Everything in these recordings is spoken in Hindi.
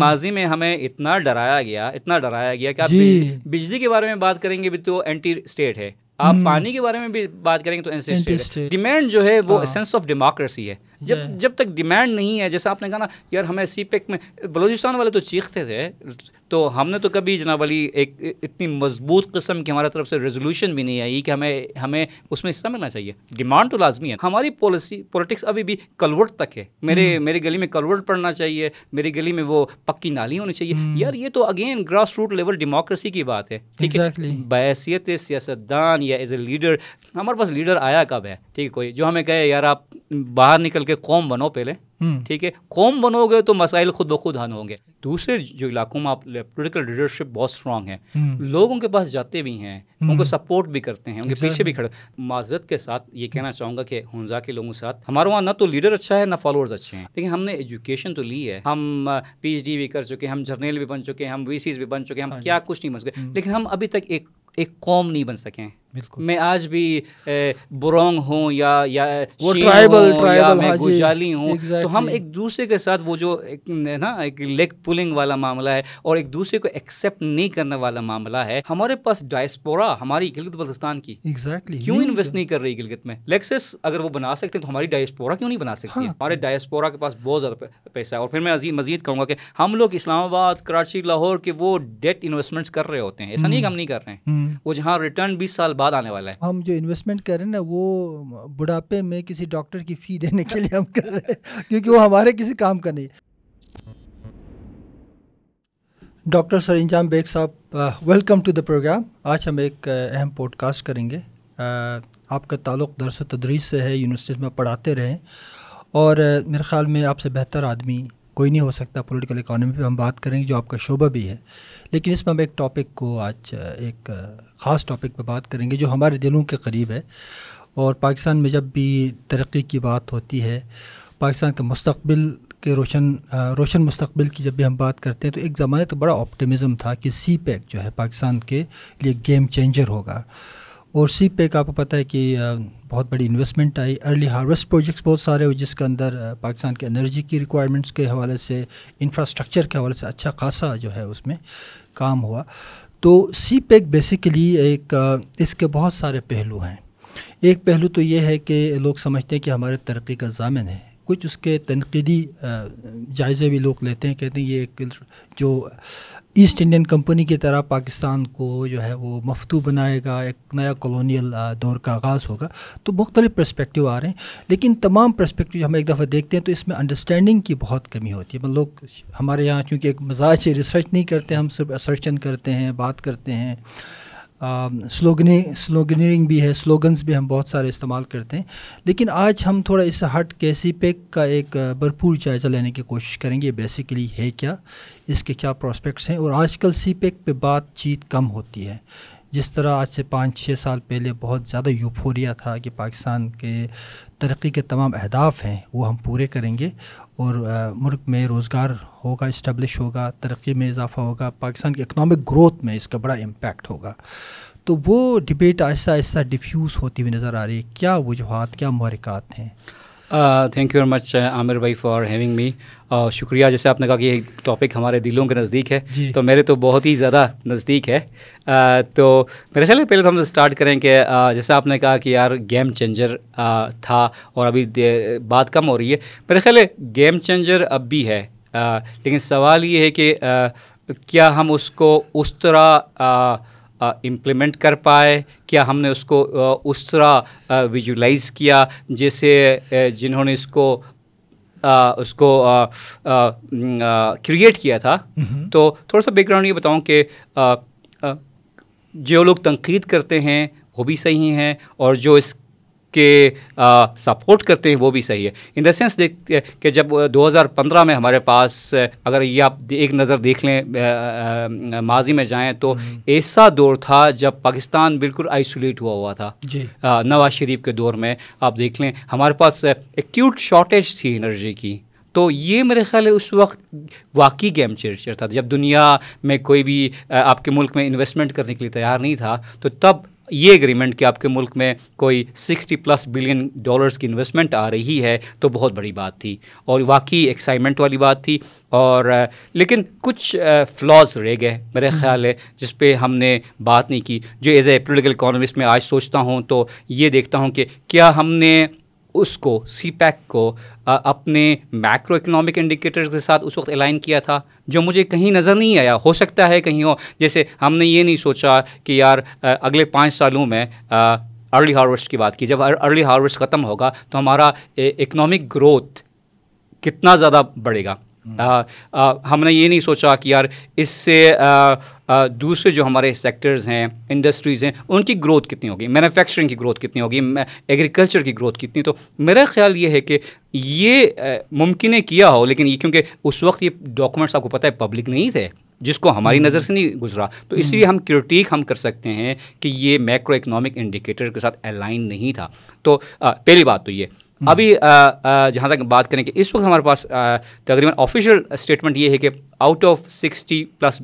माजी में हमें इतना डराया गया इतना डराया गया कि आप बिजली के बारे में बात करेंगे भी तो एंटी स्टेट है आप हम्म। पानी के बारे में भी बात करेंगे तो एंटी स्टेट डिमांड जो है वो सेंस ऑफ डेमोक्रेसी है जब जब तक डिमांड नहीं है जैसे आपने कहा ना यार हमें सी पैक में बलोचिस्तान वाले तो चीखते थे तो हमने तो कभी जनाब अली एक इतनी मजबूत कस्म की हमारे तरफ से रेजोल्यूशन भी नहीं आई कि हमें हमें उसमें हिस्सा मिलना चाहिए डिमांड तो लाजमी है हमारी पॉलिसी पॉलिटिक्स अभी भी कलवर्ट तक है मेरे hmm. मेरे गली में कलवर्ट पड़ना चाहिए मेरी गली में वो पक्की नाली होनी चाहिए hmm. यार ये तो again grass root level democracy की बात है ठीक है exactly. बैसीत सियासतदान या एज ए लीडर हमारे पास लीडर आया कब है ठीक है कोई जो हमें कहे यार आप बाहर निकल चल के कौम बनो पहले हम्म। ठीक है कौम बनोगे तो मसाइल खुद ब खुद हन होंगे दूसरे जो इलाकों में आप पोलिटिकल लीडरशिप बहुत स्ट्रांग है हम्म। लोगों के पास जाते भी हैं हम्म। उनको सपोर्ट भी करते हैं उनके पीछे भी खड़े माजरत के साथ ये कहना चाहूंगा कि हंजा के लोगों के साथ हमारे वहाँ ना तो लीडर अच्छा है ना फॉलोअर्स अच्छे हैं लेकिन हमने एजुकेशन तो ली है हम पी भी कर चुके हैं हम जर्नल भी बन चुके हैं हम वी भी बन चुके हैं हम हाँ क्या कुछ नहीं बन सके लेकिन हम अभी तक एक एक कौम नहीं बन सके हैं मैं आज भी बुरोंग हूँ या या वो ट्राइबल ट्राइबल हाँ मैं गुजाली हूँ तो हम एक दूसरे के साथ वो जो एक ना एक लेग पुलिंग वाला मामला है और एक दूसरे को एक्सेप्ट नहीं करने वाला मामला है हमारे पास डायस्पोरा हमारी गिलगित बल्तिस्तान की एग्जैक्टली क्यों इन्वेस्ट नहीं कर रही गिलगित में लेक्सेस अगर वो बना सकते तो हमारी डायस्पोरा क्यों नहीं बना सकती हाँ। हमारे डायस्पोरा के पास बहुत ज़्यादा पैसा है और फिर मैं मजीद कहूँगा कि हम लोग इस्लामाबाद कराची लाहौर के वो डेट इन्वेस्टमेंट्स कर रहे होते हैं ऐसा नहीं हम्म। हम नहीं कर रहे हैं हम्म। वो जहाँ रिटर्न बीस साल बाद बाद आने वाला है हम जो इन्वेस्टमेंट कर रहे हैं ना वो बुढ़ापे में किसी डॉक्टर की फ़ी देने के लिए हम कर रहे हैं क्योंकि वो हमारे किसी काम का नहीं डॉक्टर इंजाम बेग साहब वेलकम टू द प्रोग्राम आज हम एक uh, अहम पॉडकास्ट करेंगे uh, आपका ताल्लुक दरस तदरीस से है यूनिवर्सिटीज़ में पढ़ाते रहें और uh, मेरे ख़्याल में आपसे बेहतर आदमी कोई नहीं हो सकता पॉलिटिकल इकोनॉमी पे हम बात करेंगे जो आपका शोभा भी है लेकिन इसमें हम एक टॉपिक को आज एक ख़ास टॉपिक पे बात करेंगे जो हमारे दिलों के करीब है और पाकिस्तान में जब भी तरक्की की बात होती है पाकिस्तान के मुस्तबिल के रोशन रोशन मुस्तबिल की जब भी हम बात करते हैं तो एक ज़माने तो बड़ा ऑप्टिमिज़म था कि CPEC e e e जो है पाकिस्तान के लिए गेम चेंजर होगा और सी पैक आपको पता है कि बहुत बड़ी इन्वेस्टमेंट आई अर्ली हार्वेस्ट प्रोजेक्ट्स बहुत सारे हुए जिसके अंदर पाकिस्तान के एनर्जी की रिक्वायरमेंट्स के हवाले से इंफ्रास्ट्रक्चर के हवाले से अच्छा खासा जो है उसमें काम हुआ तो सी पैक बेसिकली एक इसके बहुत सारे पहलू हैं एक पहलू तो ये है कि लोग समझते हैं कि हमारे तरक्की का जामिन है कुछ उसके तनकीदी जायज़े भी लोग लेते हैं कहते हैं ये एक जो ईस्ट इंडियन कंपनी की तरह पाकिस्तान को जो है वो मफतू बनाएगा एक नया कॉलोनियल दौर का आगाज़ होगा तो मुख्तलिफ प्रस्पेक्टिव आ रहे हैं लेकिन तमाम प्रस्पेक्टिव हम एक दफ़ा देखते हैं तो इसमें अंडरस्टैंडिंग की बहुत कमी होती है मतलब लोग हमारे यहाँ चूँकि एक मजाज से रिसर्च नहीं करते हम सिर्फ असर्शन करते हैं बात करते हैं स्लोगनिंग uh, स्लोगनिंग भी है स्लोगन्स भी हम बहुत सारे इस्तेमाल करते हैं लेकिन आज हम थोड़ा इस हट कैसी पैक का एक uh, भरपूर जायज़ा लेने की कोशिश करेंगे बेसिकली है क्या इसके क्या प्रॉस्पेक्ट्स हैं और आजकल सी पैक पर बातचीत कम होती है जिस तरह आज से पाँच छः साल पहले बहुत ज़्यादा यूफोरिया था कि पाकिस्तान के तरक्की के तमाम अहदाफ हैं वो हम पूरे करेंगे और मुल्क में रोज़गार होगा इस्टबलिश होगा तरक्की में इजाफा होगा पाकिस्तान की इकनॉमिक ग्रोथ में इसका बड़ा इम्पेक्ट होगा तो वो डिबेट आहिस्ता आहिस्ता डिफ्यूज़ होती हुई नज़र आ रही है क्या वजूहत क्या महरिकात हैं thank you very much Aamir भाई फॉर हैविंग मी और शुक्रिया जैसे आपने कहा कि ये टॉपिक हमारे दिलों के नज़दीक है तो मेरे तो बहुत ही ज़्यादा नज़दीक है आ, uh, तो मेरे ख्याल पहले तो हम स्टार्ट करें कि uh, जैसे आपने कहा कि यार गेम चेंजर आ, था और अभी बात कम हो रही है मेरे ख्याल गेम चेंजर अब भी है आ, uh, लेकिन सवाल ये है कि क्या हम उसको उस तरह इम्प्लीमेंट कर पाए क्या हमने उसको उस तरह विजुलाइज किया जैसे जिन्होंने इसको उसको क्रिएट किया था तो थोड़ा सा बैकग्राउंड ये बताऊँ कि जो लोग तनकीद करते हैं वो भी सही हैं और जो इस के सपोर्ट करते हैं वो भी सही है इन द सेंस देख कि जब 2015 में हमारे पास अगर ये आप एक नज़र देख लें माजी में जाएँ तो हम्म। ऐसा दौर था जब पाकिस्तान बिल्कुल आइसोलेट हुआ हुआ था नवाज शरीफ के दौर में आप देख लें हमारे पास एक्यूट शॉर्टेज थी एनर्जी की तो ये मेरे ख्याल है उस वक्त वाकई गेम चेंजर था जब दुनिया में कोई भी आपके मुल्क में इन्वेस्टमेंट करने के लिए तैयार नहीं था तो तब ये एग्रीमेंट कि आपके मुल्क में कोई 60 प्लस बिलियन डॉलर्स की इन्वेस्टमेंट आ रही है तो बहुत बड़ी बात थी और वाकई एक्साइटमेंट वाली बात थी और लेकिन कुछ फ्लॉज रह गए मेरे हम्म। ख्याल है जिस पे हमने बात नहीं की जो एज ए पोलिटिकल इकोनॉमिस्ट में आज सोचता हूँ तो ये देखता हूँ कि क्या हमने उसको सी पैक को आ, अपने मैक्रो इकोनॉमिक इंडिकेटर्स के साथ उस वक्त अलाइन किया था जो मुझे कहीं नज़र नहीं आया हो सकता है कहीं हो जैसे हमने ये नहीं सोचा कि यार आ, अगले पाँच सालों में अर्ली हार्वेस्ट की बात की जब अर्ली हार्वेस्ट ख़त्म होगा तो हमारा इकनॉमिक ग्रोथ कितना ज़्यादा बढ़ेगा हम्म। आ, आ, हमने ये नहीं सोचा कि यार इससे दूसरे जो हमारे सेक्टर्स हैं इंडस्ट्रीज़ हैं उनकी ग्रोथ कितनी होगी मैन्युफैक्चरिंग की ग्रोथ कितनी होगी एग्रीकल्चर की ग्रोथ कितनी तो मेरा ख्याल ये है कि ये मुमकिन किया हो लेकिन ये क्योंकि उस वक्त ये डॉक्यूमेंट्स आपको पता है पब्लिक नहीं थे जिसको हमारी हम्म। नज़र से नहीं गुजरा तो इसलिए हम्म। हम क्रिटिक हम कर सकते हैं कि ये मैक्रो इकोनॉमिक इंडिकेटर के साथ अलाइन नहीं था तो आ, पहली बात तो ये हम्म। अभी जहाँ तक बात करें कि इस वक्त हमारे पास तकरीबन ऑफिशियल स्टेटमेंट ये है कि आउट ऑफ सिक्सटी प्लस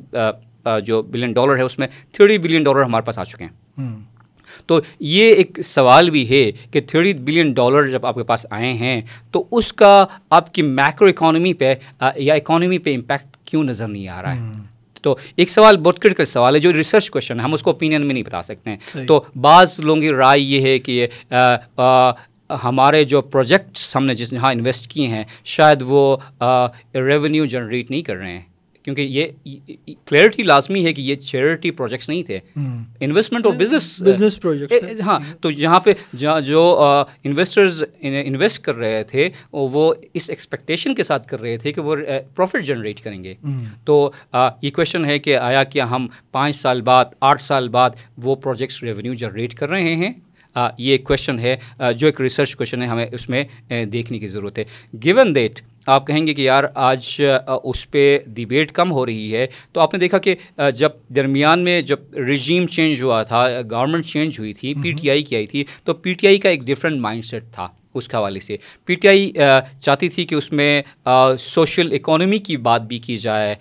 जो बिलियन डॉलर है उसमें थर्टी बिलियन डॉलर हमारे पास आ चुके हैं हम्म। तो ये एक सवाल भी है कि थर्टी बिलियन डॉलर जब आपके पास आए हैं तो उसका आपकी मैक्रो इकोनॉमी पे या इकोनॉमी पे इम्पैक्ट क्यों नज़र नहीं आ रहा है हम्म। तो एक सवाल बहुत क्रिटिकल सवाल है जो रिसर्च क्वेश्चन है हम उसको ओपिनियन में नहीं बता सकते हैं तो बाज़ लोगों की राय ये है कि हमारे जो प्रोजेक्ट्स हमने जिस यहाँ इन्वेस्ट किए हैं शायद वो रेवेन्यू जनरेट नहीं कर रहे हैं क्योंकि ये क्लैरिटी लाजमी है कि ये चैरिटी प्रोजेक्ट्स नहीं थे इन्वेस्टमेंट हम्म। और बिजनेस बिजनेस प्रोजेक्ट हाँ तो यहाँ पे जो इन्वेस्टर्स इन्वेस्ट कर रहे थे वो इस एक्सपेक्टेशन के साथ कर रहे थे कि वो प्रॉफिट जनरेट करेंगे हम्म। तो आ, ये क्वेश्चन है कि आया क्या हम पाँच साल बाद आठ साल बाद वो प्रोजेक्ट्स रेवेन्यू जनरेट कर रहे हैं ये क्वेश्चन है जो एक रिसर्च क्वेश्चन है हमें उसमें देखने की ज़रूरत है गिवन दैट आप कहेंगे कि यार आज उस पर डिबेट कम हो रही है तो आपने देखा कि जब दरमियान में जब रिजीम चेंज हुआ था गवर्नमेंट चेंज हुई थी पीटीआई हम्म। की आई थी तो पीटीआई का एक डिफरेंट माइंडसेट था उसके हवाले से पीटीआई चाहती थी कि उसमें सोशल इकोनॉमी की बात भी की जाए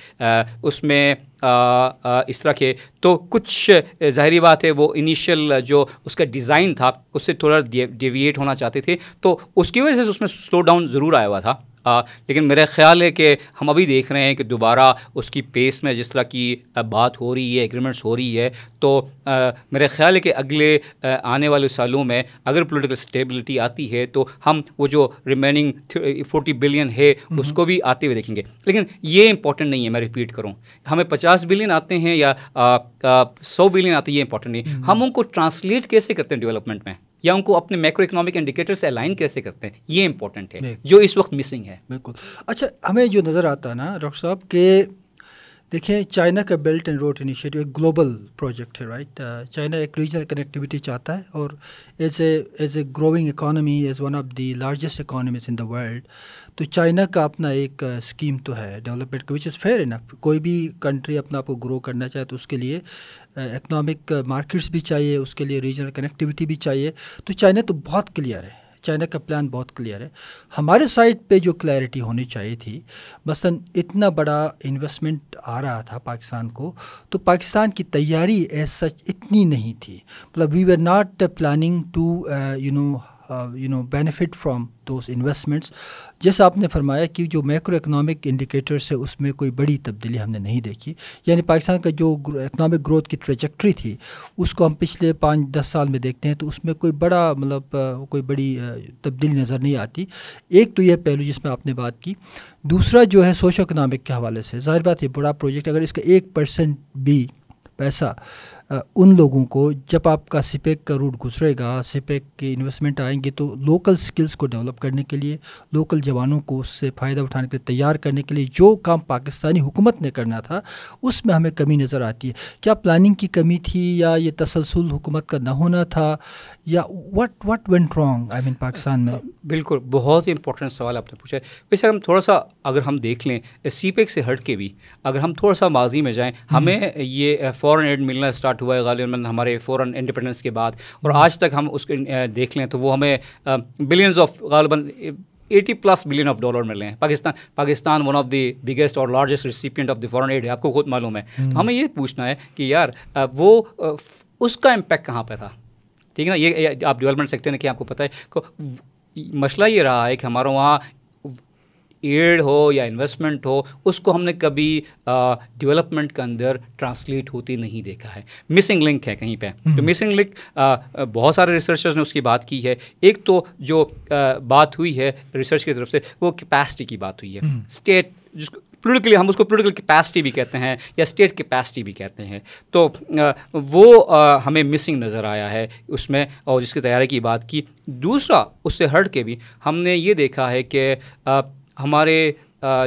उसमें आ, आ, इस तरह के तो कुछ जहरी बात है वो इनिशियल जो उसका डिज़ाइन था उससे थोड़ा डिविएट होना चाहते थे तो उसकी वजह से उसमें स्लो डाउन ज़रूर आया हुआ था आ, लेकिन मेरा ख्याल है कि हम अभी देख रहे हैं कि दोबारा उसकी पेस में जिस तरह की बात हो रही है एग्रीमेंट्स हो रही है तो आ, मेरा ख्याल है कि अगले आ, आने वाले सालों में अगर पॉलिटिकल स्टेबिलिटी आती है तो हम वो जो रिमेनिंग फोर्टी बिलियन है उसको भी आते हुए देखेंगे लेकिन ये इंपॉर्टेंट नहीं है मैं रिपीट करूँ हमें पचास बिलियन आते हैं या सौ बिलियन आते हैं ये इंपॉर्टेंट नहीं हम्म। हम उनको ट्रांसलेट कैसे करते हैं डेवलपमेंट में या उनको अपने माइक्रो इकोनॉमिक इंडिकेटर से अलाइन कैसे करते हैं ये इंपॉर्टेंट है जो इस वक्त मिसिंग है बिल्कुल अच्छा हमें जो नज़र आता है ना डॉक्टर साहब के देखिए चाइना का बेल्ट एंड रोड इनिशिएटिव एक ग्लोबल प्रोजेक्ट है राइट uh, चाइना एक रीजनल कनेक्टिविटी चाहता है और as a as a growing economy as one of the largest economies in the world तो चाइना का अपना एक स्कीम uh, तो है डेवलपमेंट का विच इज़ फेयर इनफ कोई भी कंट्री अपने आप को ग्रो करना चाहे तो उसके लिए इकनॉमिक uh, मार्केट्स भी चाहिए उसके लिए रीजनल कनेक्टिविटी भी चाहिए तो चाइना तो बहुत क्लियर है चाइना का प्लान बहुत क्लियर है हमारे साइड पे जो क्लैरिटी होनी चाहिए थी मसलन इतना बड़ा इन्वेस्टमेंट आ रहा था पाकिस्तान को तो पाकिस्तान की तैयारी एज सच इतनी नहीं थी मतलब we were not planning to you know you know benefit from those investments जैसे आपने फरमाया कि जो मैक्रो इकनॉमिक इंडिकेटर्स है उसमें कोई बड़ी तब्दीली हमने नहीं देखी यानी पाकिस्तान का जो इकनॉमिक ग्रोथ की ट्रेजेक्ट्री थी उसको हम पिछले पाँच दस साल में देखते हैं तो उसमें कोई बड़ा मतलब uh, कोई बड़ी uh, तब्दीली नज़र नहीं आती एक तो यह पहलू जिसमें आपने बात की दूसरा जो है सोशो इकनॉमिक के हवाले से जाहिर बात है बड़ा प्रोजेक्ट अगर इसका एक परसेंट भी पैसा उन लोगों को जब आपका सिपेक का रूट गुजरेगा सिपेक के इन्वेस्टमेंट आएंगे तो लोकल स्किल्स को डेवलप करने के लिए लोकल जवानों को उससे फ़ायदा उठाने के लिए तैयार करने के लिए जो काम पाकिस्तानी हुकूमत ने करना था उसमें हमें कमी नज़र आती है क्या प्लानिंग की कमी थी या ये तसलसल हुकूमत का ना होना था या what what went wrong I mean Pakistan में बिल्कुल बहुत ही इंपॉर्टेंट सवाल आपने पूछा है वैसे हम थोड़ा सा अगर हम देख लें सी से हट के भी अगर हम थोड़ा सा माजी में जाएँ हम्म। हमें ये फ़ॉरन एड मिलना स्टार्ट स्टार्ट हुआ है गालिबा हमारे फ़ौरन इंडिपेंडेंस के बाद और आज तक हम उसको देख लें तो वो हमें बिलियंस ऑफ गालिबा eighty plus billion of dollar मिले हैं Pakistan Pakistan one of the biggest और largest recipient of the foreign aid है आपको खुद मालूम है तो हमें ये पूछना है कि यार वो उसका इम्पैक्ट कहाँ पर था ठीक है ना ये आप डेवलपमेंट सेक्टर ने कि आपको पता है मसला ये रहा है कि हमारा वहाँ एड हो या इन्वेस्टमेंट हो उसको हमने कभी डेवलपमेंट के अंदर ट्रांसलेट होती नहीं देखा है मिसिंग लिंक है कहीं पे हम्म। तो मिसिंग लिंक बहुत सारे रिसर्चर्स ने उसकी बात की है एक तो जो आ, बात हुई है रिसर्च की तरफ से वो कैपेसिटी की बात हुई है स्टेट हम्म। जिसको पोलिटिकली हम उसको पोलिटिकल कैपेसिटी भी कहते हैं या स्टेट कैपेसिटी भी कहते हैं तो वो हमें मिसिंग नज़र आया है उसमें और जिसकी तैयारी की बात की दूसरा उससे हट के भी हमने ये देखा है कि हमारे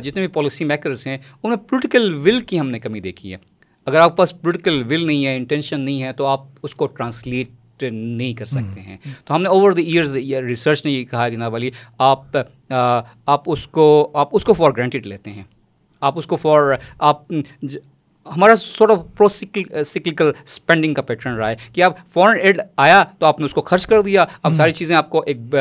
जितने भी पॉलिसी मेकर्स हैं उनमें पोलिटिकल विल की हमने कमी देखी है अगर आपके पास पोलिटिकल विल नहीं है इंटेंशन नहीं है तो आप उसको ट्रांसलेट नहीं कर सकते हम्म। हैं तो हमने ओवर द ईयर्स रिसर्च ने ये कहा जनाब वाली आप आ, आप उसको आप उसको फॉर ग्रांटेड लेते हैं आप उसको फॉर आप हमारा sort of pro cyclical spending का पैटर्न रहा है कि आप फॉरेन एड आया तो आपने उसको खर्च कर दिया अब हम्म। सारी चीज़ें आपको एक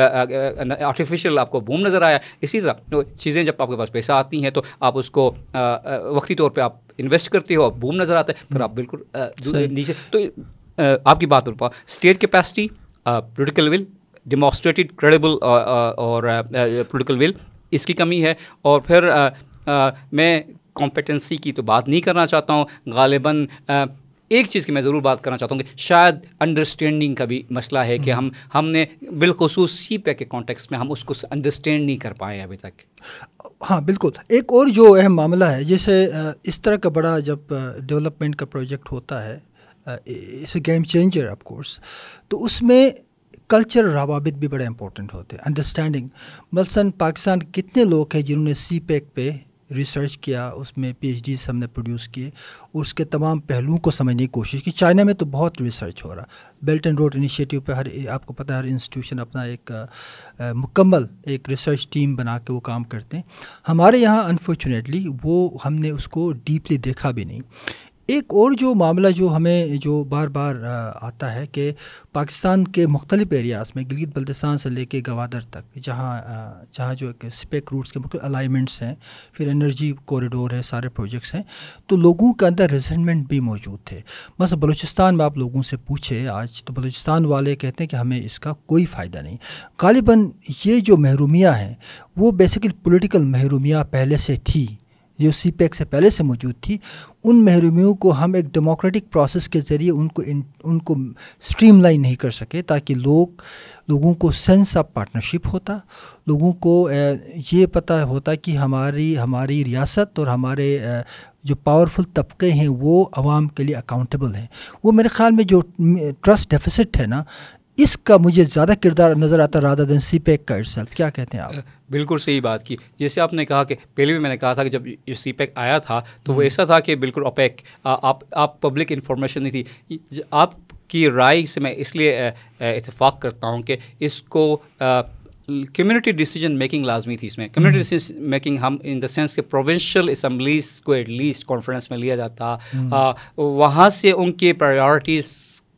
आर्टिफिशियल uh, uh, uh, आपको बूम नज़र आया इसी तरह तो चीज़ें जब आपके पास पैसा आती हैं तो आप उसको वक्ती तौर पर आप इन्वेस्ट करते हो बूम नज़र आता है फिर आप हम्म। बिल्कुल नीचे तो आपकी बात बोल पाओ state capacity political will demonstrated credible और पोलिटिकल विल इसकी कमी है और फिर मैं कॉम्पिटेंसी की तो बात नहीं करना चाहता हूँ गालिबा एक चीज़ की मैं ज़रूर बात करना चाहता हूँ कि शायद अंडरस्टैंडिंग का भी मसला है कि हम्म। हम हमने बिलखसूस सी पैक के कॉन्टेक्स में हम उसको अंडरस्टैंड नहीं कर पाए अभी तक हाँ बिल्कुल एक और जो अहम मामला है जैसे इस तरह का बड़ा जब डेवलपमेंट का प्रोजेक्ट होता है इस गेम चेंजर ऑफ कोर्स तो उसमें कल्चर रवाबित भी बड़े इंपॉर्टेंट होते हैं अंडरस्टैंडिंग मसलन पाकिस्तान कितने लोग हैं जिन्होंने सी पैक पे रिसर्च किया उसमें पी हमने प्रोड्यूस किए उसके तमाम पहलुओं को समझने की कोशिश की चाइना में तो बहुत रिसर्च हो रहा बेल्ट एंड रोड इनिशिएटिव पर हर आपको पता है हर इंस्टीट्यूशन अपना एक मुकम्मल एक रिसर्च टीम बना के वो काम करते हैं हमारे यहाँ अनफॉर्चुनेटली वो हमने उसको डीपली देखा भी नहीं एक और जो मामला जो हमें जो बार बार आता है कि पाकिस्तान के मुख्तलिफ एरियाज़ में गिलगित बल्तिस्तान से लेके गवादर तक जहाँ जहाँ जो एक स्पेक रूट्स के मुख्य अलाइनमेंट्स हैं फिर एनर्जी कॉरिडोर है सारे प्रोजेक्ट्स हैं तो लोगों के अंदर रिजेंटमेंट भी मौजूद थे बस बलूचिस्तान में आप लोगों से पूछे आज तो बलूचिस्तान वाले कहते हैं कि हमें इसका कोई फ़ायदा नहीं गालिबा ये जो महरूमियाँ हैं वो बेसिकली पोलिटिकल महरूमियाँ पहले से थी जो सीपैक से पहले से मौजूद थी उन महरूमियों को हम एक डेमोक्रेटिक प्रोसेस के ज़रिए उनको इन, उनको स्ट्रीमलाइन नहीं कर सके ताकि लोग लोगों को सेंस ऑफ पार्टनरशिप होता लोगों को ये पता होता कि हमारी हमारी रियासत और हमारे जो पावरफुल तबके हैं वो आवाम के लिए अकाउंटेबल हैं वो मेरे ख्याल में जो ट्रस्ट डेफिसिट है ना इसका मुझे ज़्यादा किरदार नज़र आता राधा दिन सी पैक का इट्सल्फ क्या कहते हैं आप बिल्कुल सही बात की जैसे आपने कहा कि पहले भी मैंने कहा था कि जब ये सी पैक आया था तो वो हम्म। ऐसा था कि बिल्कुल ओपैक आप आप पब्लिक इन्फॉर्मेशन नहीं थी आपकी राय से मैं इसलिए इतफाक़ करता हूँ कि इसको आ, कम्युनिटी डिसीजन मेकिंग लाजमी थी इसमें कम्युनिटी डिसीजन मेकिंग हम इन द सेंस के प्रोविंशियल असम्बलीज को एटलीस्ट कॉन्फ्रेंस में लिया जाता हम्म। वहाँ से उनके प्रायोरिटीज़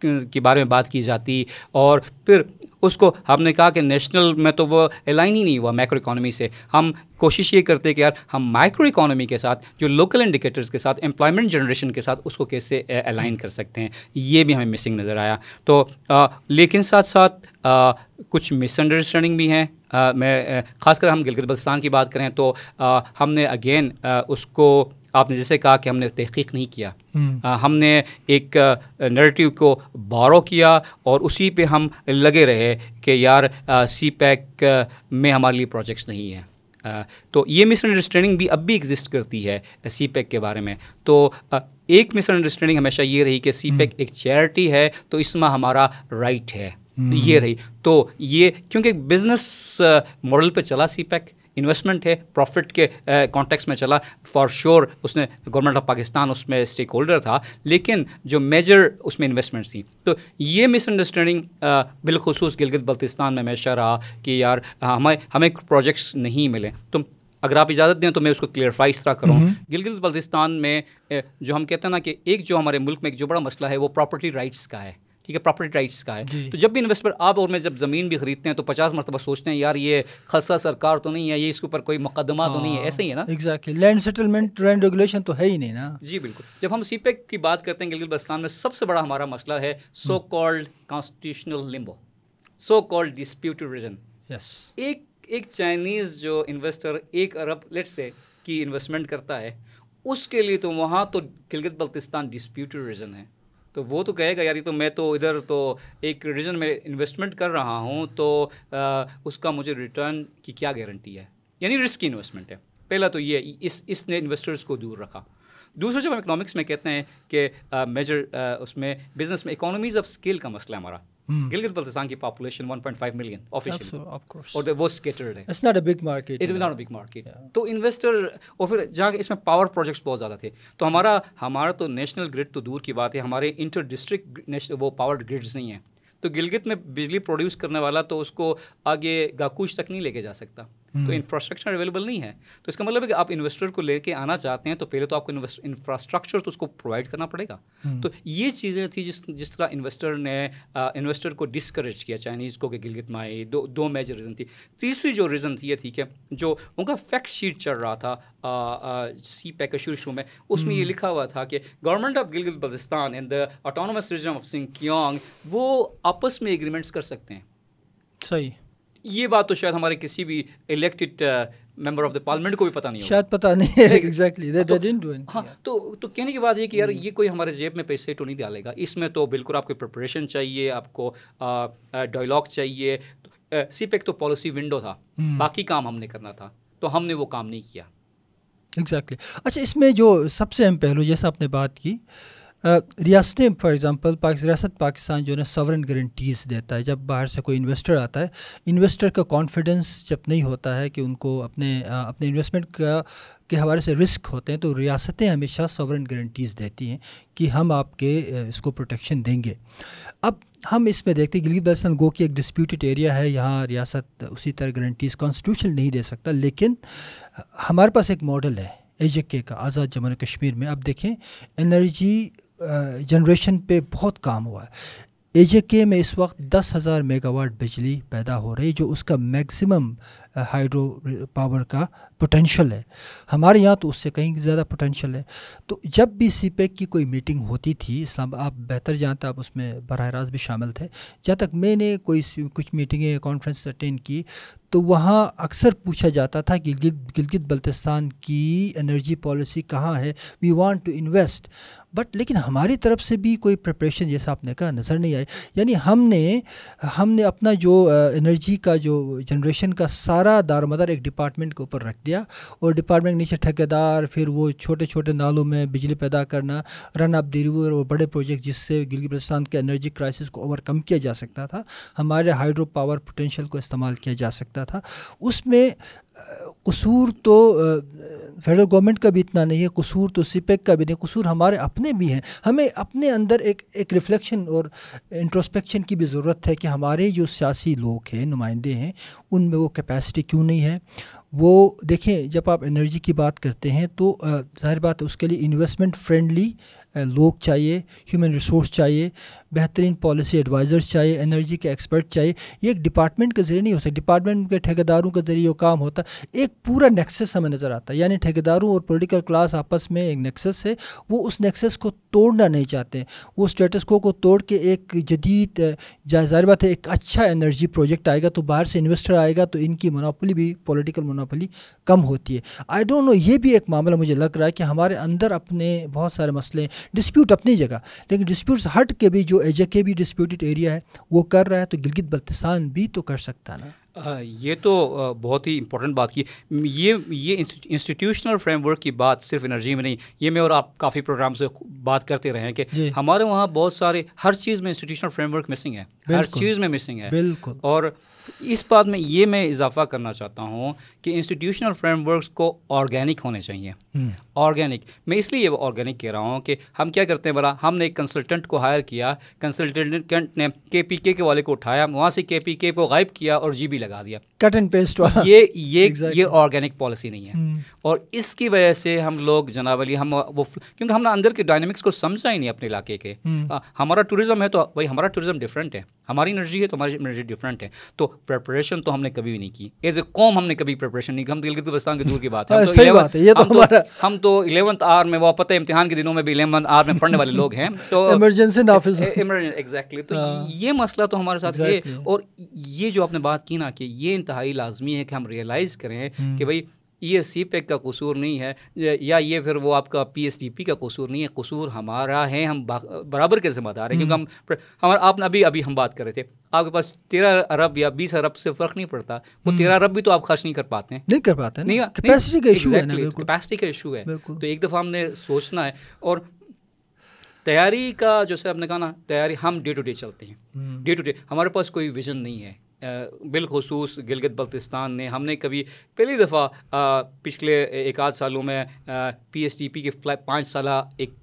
के बारे में बात की जाती और फिर उसको हमने कहा कि नेशनल में तो वो अलाइन ही नहीं हुआ माइक्रो इकोनॉमी से हम कोशिश ये करते कि यार हम माइक्रो इकोनॉमी के साथ जो लोकल इंडिकेटर्स के साथ एम्प्लॉयमेंट जनरेशन के साथ उसको कैसे अलाइन कर सकते हैं ये भी हमें मिसिंग नज़र आया तो आ, लेकिन साथ साथ आ, कुछ मिसअंडरस्टैंडिंग भी हैं मैं ख़ासकर हम गिलगित बल्तिस्तान की बात करें तो आ, हमने अगेन आ, उसको आपने जैसे कहा कि हमने तहकीक नहीं किया हम्म। आ, हमने एक नरेटिव को बारो किया और उसी पे हम लगे रहे कि यार सी पैक में हमारे लिए प्रोजेक्ट्स नहीं हैं तो ये मिसअंडरस्टैंडिंग भी अब भी एग्जिस्ट करती है सी पैक के बारे में तो एक मिसअंडरस्टैंडिंग हमेशा ये रही कि सी हम्म। पैक एक चैरिटी है तो इसमें हमारा राइट है हम्म। ये रही तो ये क्योंकि बिज़नेस मॉडल पे चला सी पैक इन्वेस्टमेंट है प्रॉफिट के कॉन्टेक्स्ट में चला फॉर श्योर उसने गवर्नमेंट ऑफ पाकिस्तान उसमें स्टेक होल्डर था लेकिन जो मेजर उसमें इन्वेस्टमेंट्स थी तो ये मिसअंडरस्टैंडिंग बिलखसूस गिलगित बल्तिस्तान में हमेशा रहा कि यार हमें हमें प्रोजेक्ट्स नहीं मिले तो अगर आप इजाज़त दें तो मैं उसको क्लियरफाई इस तरह करूँ हम्म। गिलगित बल्तिस्तान में जो हम कहते हैं ना कि एक जो हमारे मुल्क में एक जो बड़ा मसला है वो प्रॉपर्टी राइट्स का है ठीक है प्रॉपर्टी राइट्स का है तो जब भी इन्वेस्टर आप और मैं जब ज़मीन भी खरीदते हैं तो पचास मरतबा सोचते हैं यार ये खलसा सरकार तो नहीं है ये इसके ऊपर कोई मुकदमा तो नहीं है हाँ, ऐसे ही है ना exactly land settlement land regulation तो है ही नहीं ना जी बिल्कुल जब हम सी e की बात करते हैं गिलगित बस्तान में सबसे बड़ा हमारा मसला है so called constitutional limbo so called dispute region एक एक चाइनीज़ जो इन्वेस्टर एक अरब लेट से की इन्वेस्टमेंट करता है उसके लिए तो वहाँ तो गिलगित बल्तिस्तान डिस्प्यूटेड रीजन है तो वो तो कहेगा यार ये तो मैं तो इधर तो एक रीजन में इन्वेस्टमेंट कर रहा हूँ तो आ, उसका मुझे रिटर्न की क्या गारंटी है यानी रिस्क इन्वेस्टमेंट है पहला तो ये इस इसने इन्वेस्टर्स को दूर रखा दूसरा जब हम इकोनॉमिक्स में कहते हैं कि मेजर उसमें बिजनेस में इकोनॉमीज़ ऑफ स्केल का मसला है हमारा Gilgit-Baltistan की population 1.5 million officially. Absolutely, of course. Or और वो scattered It's not a big market. It is not a big market. Yeah. तो investor और फिर जहाँ इसमें power projects बहुत ज़्यादा थे तो हमारा हमारा तो national grid तो दूर की बात है हमारे inter district वो power grids नहीं है तो गिलगित में बिजली प्रोड्यूस करने वाला तो उसको आगे गाकूश तक नहीं लेके जा सकता तो इंफ्रास्ट्रक्चर हम्म। अवेलेबल नहीं है तो इसका मतलब है कि आप इन्वेस्टर को लेके आना चाहते हैं तो पहले तो आपको इंफ्रास्ट्रक्चर तो उसको प्रोवाइड करना पड़ेगा हम्म। तो ये चीज़ें थी जिस जिस तरह इन्वेस्टर ने इन्वेस्टर को डिस्करेज किया चाइनीज़ को कि गिलगित माई दो दो मेजर रीज़न थी तीसरी जो रीज़न थी ये थी कि जो उनका फैक्ट शीट चल रहा था सी पैक के शुरू शुरू में उसमें ये हम्म। लिखा हुआ था कि government of Gilgit Baltistan and the autonomous region of सिंह वो आपस में एग्रीमेंट्स कर सकते हैं सही ये बात तो शायद हमारे किसी भी elected member of the parliament को भी पता नहीं शायद पता नहीं है exactly they they didn't do anything हां तो तो कहने की बात ये कि यार hmm. ये कोई हमारे जेब में पैसे तो नहीं डालेगा इसमें तो बिल्कुल आपको प्रिपरेशन चाहिए आपको डायलॉग uh, uh, चाहिए सीपेक तो पॉलिसी uh, विंडो तो था hmm. बाकी काम हमने करना था तो हमने वो काम नहीं किया एग्जैक्टली अच्छा इसमें जो सबसे अहम पहलू जैसा आपने बात की Uh, रियासतें फॉर एग्ज़ाम्पल पाक, रियासत पाकिस्तान जो है सवरन गारंटीज़ देता है जब बाहर से कोई इन्वेस्टर आता है इन्वेस्टर का कॉन्फिडेंस जब नहीं होता है कि उनको अपने आ, uh, अपने इन्वेस्टमेंट का के हवाले से रिस्क होते हैं तो रियासतें हमेशा सवरन गारंटीज़ देती हैं कि हम आपके uh, इसको प्रोटेक्शन देंगे अब हम इसमें देखते हैं गिलगित बल्सन गो की एक डिस्प्यूटेड एरिया है यहाँ रियासत उसी तरह गारंटीज़ कॉन्स्टिट्यूशन नहीं दे सकता लेकिन हमारे पास एक मॉडल है एजे का आज़ाद जम्मू कश्मीर में अब देखें एनर्जी जनरेशन पे बहुत काम हुआ है एजे के में इस वक्त दस हज़ार मेगावाट बिजली पैदा हो रही जो उसका मैक्सिमम हाइड्रो पावर का पोटेंशियल है हमारे यहाँ तो उससे कहीं ज़्यादा पोटेंशियल है तो जब भी सी e की कोई मीटिंग होती थी इस्लाम आप बेहतर जानते आप उसमें बरह रास्त भी शामिल थे जहाँ तक मैंने कोई कुछ मीटिंगें कॉन्फ्रेंस अटेंड की तो वहाँ अक्सर पूछा जाता था कि गिलगित बल्तिस्तान की एनर्जी पॉलिसी कहाँ है we want to invest but लेकिन हमारी तरफ से भी कोई प्रिपरेशन जैसा आपने कहा नज़र नहीं आई यानी हमने हमने अपना जो एनर्जी का जो जनरेशन का सारा सारा दारमदार एक डिपार्टमेंट के ऊपर रख दिया और डिपार्टमेंट नीचे ठेकेदार फिर वो छोटे छोटे नालों में बिजली पैदा करना रन अप दी रिवर और बड़े प्रोजेक्ट जिससे गिलगित बल्तिस्तान के एनर्जी क्राइसिस को ओवरकम किया जा सकता था हमारे हाइड्रो पावर पोटेंशियल को इस्तेमाल किया जा सकता था उसमें कसूर तो फेडरल गवर्नमेंट का भी इतना नहीं है कसूर तो सिपेक का भी नहीं कसूर हमारे अपने भी हैं हमें अपने अंदर एक एक रिफ्लेक्शन और इंट्रोस्पेक्शन की भी ज़रूरत है कि हमारे जो सियासी लोग हैं नुमाइंदे हैं उनमें वो कैपेसिटी क्यों नहीं है वो देखें जब आप एनर्जी की बात करते हैं तो जाहिर बात है उसके लिए इन्वेस्टमेंट फ्रेंडली लोग चाहिए ह्यूमन रिसोर्स चाहिए बेहतरीन पॉलिसी एडवाइज़र्स चाहिए एनर्जी के एक्सपर्ट चाहिए ये एक डिपार्टमेंट के ज़रिए नहीं हो सकता डिपार्टमेंट के ठेकेदारों के ज़रिए काम होता एक पूरा नेक्सेस हमें नज़र आता है यानी ठेकेदारों और पोलिटिकल क्लास आपस में एक नेक्सेस है वो उस नेक्सेस को तोड़ना नहीं चाहते वो स्टेटस को को तोड़ के एक जदीद जाहिर बात है एक अच्छा एनर्जी प्रोजेक्ट आएगा तो बाहर से इन्वेस्टर आएगा तो इनकी मोनापली भी पॉलिटिकल मोनापली कम होती है आई डोंट नो ये भी एक मामला मुझे लग रहा है कि हमारे अंदर अपने बहुत सारे मसले डिस्प्यूट अपनी जगह लेकिन डिस्प्यूट हट के भी जो एजके भी डिस्प्यूटेड एरिया है वो कर रहा है तो गिलगित बल्तिस्तान भी तो कर सकता ना ये तो बहुत ही इंपॉर्टेंट बात की ये ये इंस्टीट्यूशनल फ्रेमवर्क की बात सिर्फ एनर्जी में नहीं ये मैं और आप काफ़ी प्रोग्राम से बात करते रहे हैं कि हमारे वहाँ बहुत सारे हर चीज़ में इंस्टीट्यूशनल फ्रेमवर्क मिसिंग है हर चीज़ में मिसिंग है बिल्कुल और इस बात में ये मैं इजाफा करना चाहता हूँ कि इंस्टीट्यूशनल फ्रेमवर्क को ऑर्गेनिक होने चाहिए ऑर्गेनिक हम्म। मैं इसलिए ऑर्गेनिक कह रहा हूँ कि हम क्या करते हैं बड़ा हमने एक कंसल्टेंट को हायर किया कंसल्टेंट ने के पी के वाले को उठाया वहाँ से के पी के को गायब किया और जी बी लगा दिया कट एंड पेस्ट वाला ये ये exactly. ये ऑर्गेनिक पॉलिसी नहीं है hmm. और इसकी वजह से हम लोग जनाब अली हम वो क्योंकि हमने अंदर के डायनेमिक्स को समझा ही नहीं अपने इलाके के hmm. आ, हमारा टूरिज्म है तो भाई हमारा टूरिज्म डिफरेंट है हमारी एनर्जी है तो हमारी एनर्जी डिफरेंट है तो प्रेपरेशन तो हमने कभी भी नहीं की एज ए कॉम हमने कभी प्रेपरेशन नहीं की हम तो दिल बस्तान की दूर की बात है हाँ, तो बात है तो हम तो इलेवंथ आर में वो पता है इम्तिहान के दिनों में भी इलेवंथ आर में पढ़ने वाले लोग हैं तो इमरजेंसी एग्जैक्टली तो हाँ। ये मसला तो हमारे साथ ये और ये जो आपने बात की ना कि ये इंतहाई लाजमी है कि हम रियलाइज़ करें कि हम्म। भाई ये सी पैक e का कसूर नहीं है या ये फिर वो आपका पी एस डी पी का कसूर नहीं है कसूर हमारा है हम बराबर के ज़िम्मेदार हैं क्योंकि हम्म। हम हमारा आपने अभी अभी हम बात कर रहे थे आपके पास तेरह अरब या बीस अरब से फ़र्क नहीं पड़ता वो हम्म। तेरह अरब भी तो आप खर्च नहीं कर पाते हैं नहीं कर पाते नहीं कैपेसिटी का इशू है कैपेसिटी का इशू है तो एक दफ़ा हमने सोचना है और तैयारी का जैसे आपने कहा ना तैयारी हम डे टू डे चलते हैं डे टू डे हमारे पास कोई विज़न नहीं है बिलखसूस गिलगित बल्तिस्तान ने हमने कभी पहली दफ़ा पिछले एक आध सालों में पी एस टी पी के पाँच साल एक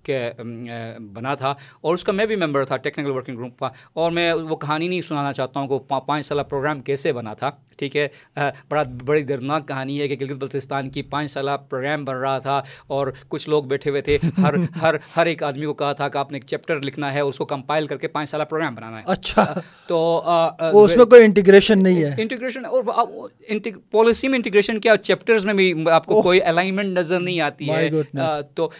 बना था और उसका मैं भी मेम्बर था टेक्निकल वर्किंग ग्रुप का और मैं वो कहानी नहीं सुनाना चाहता हूँ कि पाँच साल प्रोग्राम कैसे बना था ठीक है बड़ा बड़ी दर्दनाक कहानी है कि गिलगित बल्तिस्तान की पाँच साल प्रोग्राम बन रहा था और कुछ लोग बैठे हुए थे हर हर हर एक आदमी को कहा था कि आपने एक चैप्टर लिखना है उसको कंपाइल करके पाँच साल प्रोग्राम बनाना है अच्छा तो आ, आ, उसमें कोई इंटीग्रेशन नहीं है इंटीग्रेशन और पॉलिसी में इंटीग्रेशन क्या चैप्टर्स में भी आपको कोई अलाइनमेंट नज़र नहीं आती है तो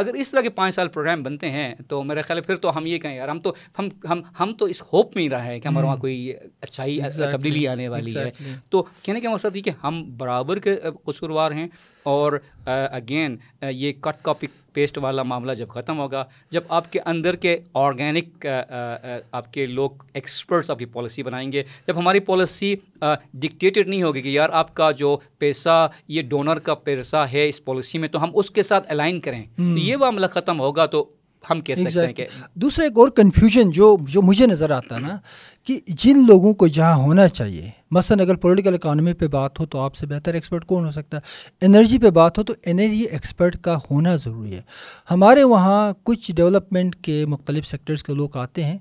अगर इस तरह के पाँच साल प्रोग्राम बनते हैं तो मेरा ख्याल फिर तो हम ये कहें यार हम तो हम हम हम तो इस होप में ही रहा है कि हमारे वहाँ हम्म। कोई अच्छाई exactly. तब्दीली आने वाली exactly. है तो कहने का मकसद ये कि हम बराबर के कसूरवार हैं और अगेन ये कट कॉपी पेस्ट वाला मामला जब ख़त्म होगा जब आपके अंदर के ऑर्गेनिक आपके लोग एक्सपर्ट्स आपकी पॉलिसी बनाएंगे जब हमारी पॉलिसी डिक्टेटेड नहीं होगी कि यार आपका जो पैसा ये डोनर का पैसा है इस पॉलिसी में तो हम उसके साथ अलाइन करें तो हम्म। ये मामला ख़त्म होगा तो हम कह सकते हैं कि दूसरा एक और कन्फ्यूजन जो जो मुझे नज़र आता ना कि जिन लोगों को जहाँ होना चाहिए मसलन अगर पोलिटिकल इकानमी पे बात हो तो आपसे बेहतर एक्सपर्ट कौन हो सकता है एनर्जी पे बात हो तो एनर्जी एक्सपर्ट का होना ज़रूरी है हमारे वहाँ कुछ डेवलपमेंट के मुख्तलिफ सेक्टर्स के लोग आते हैं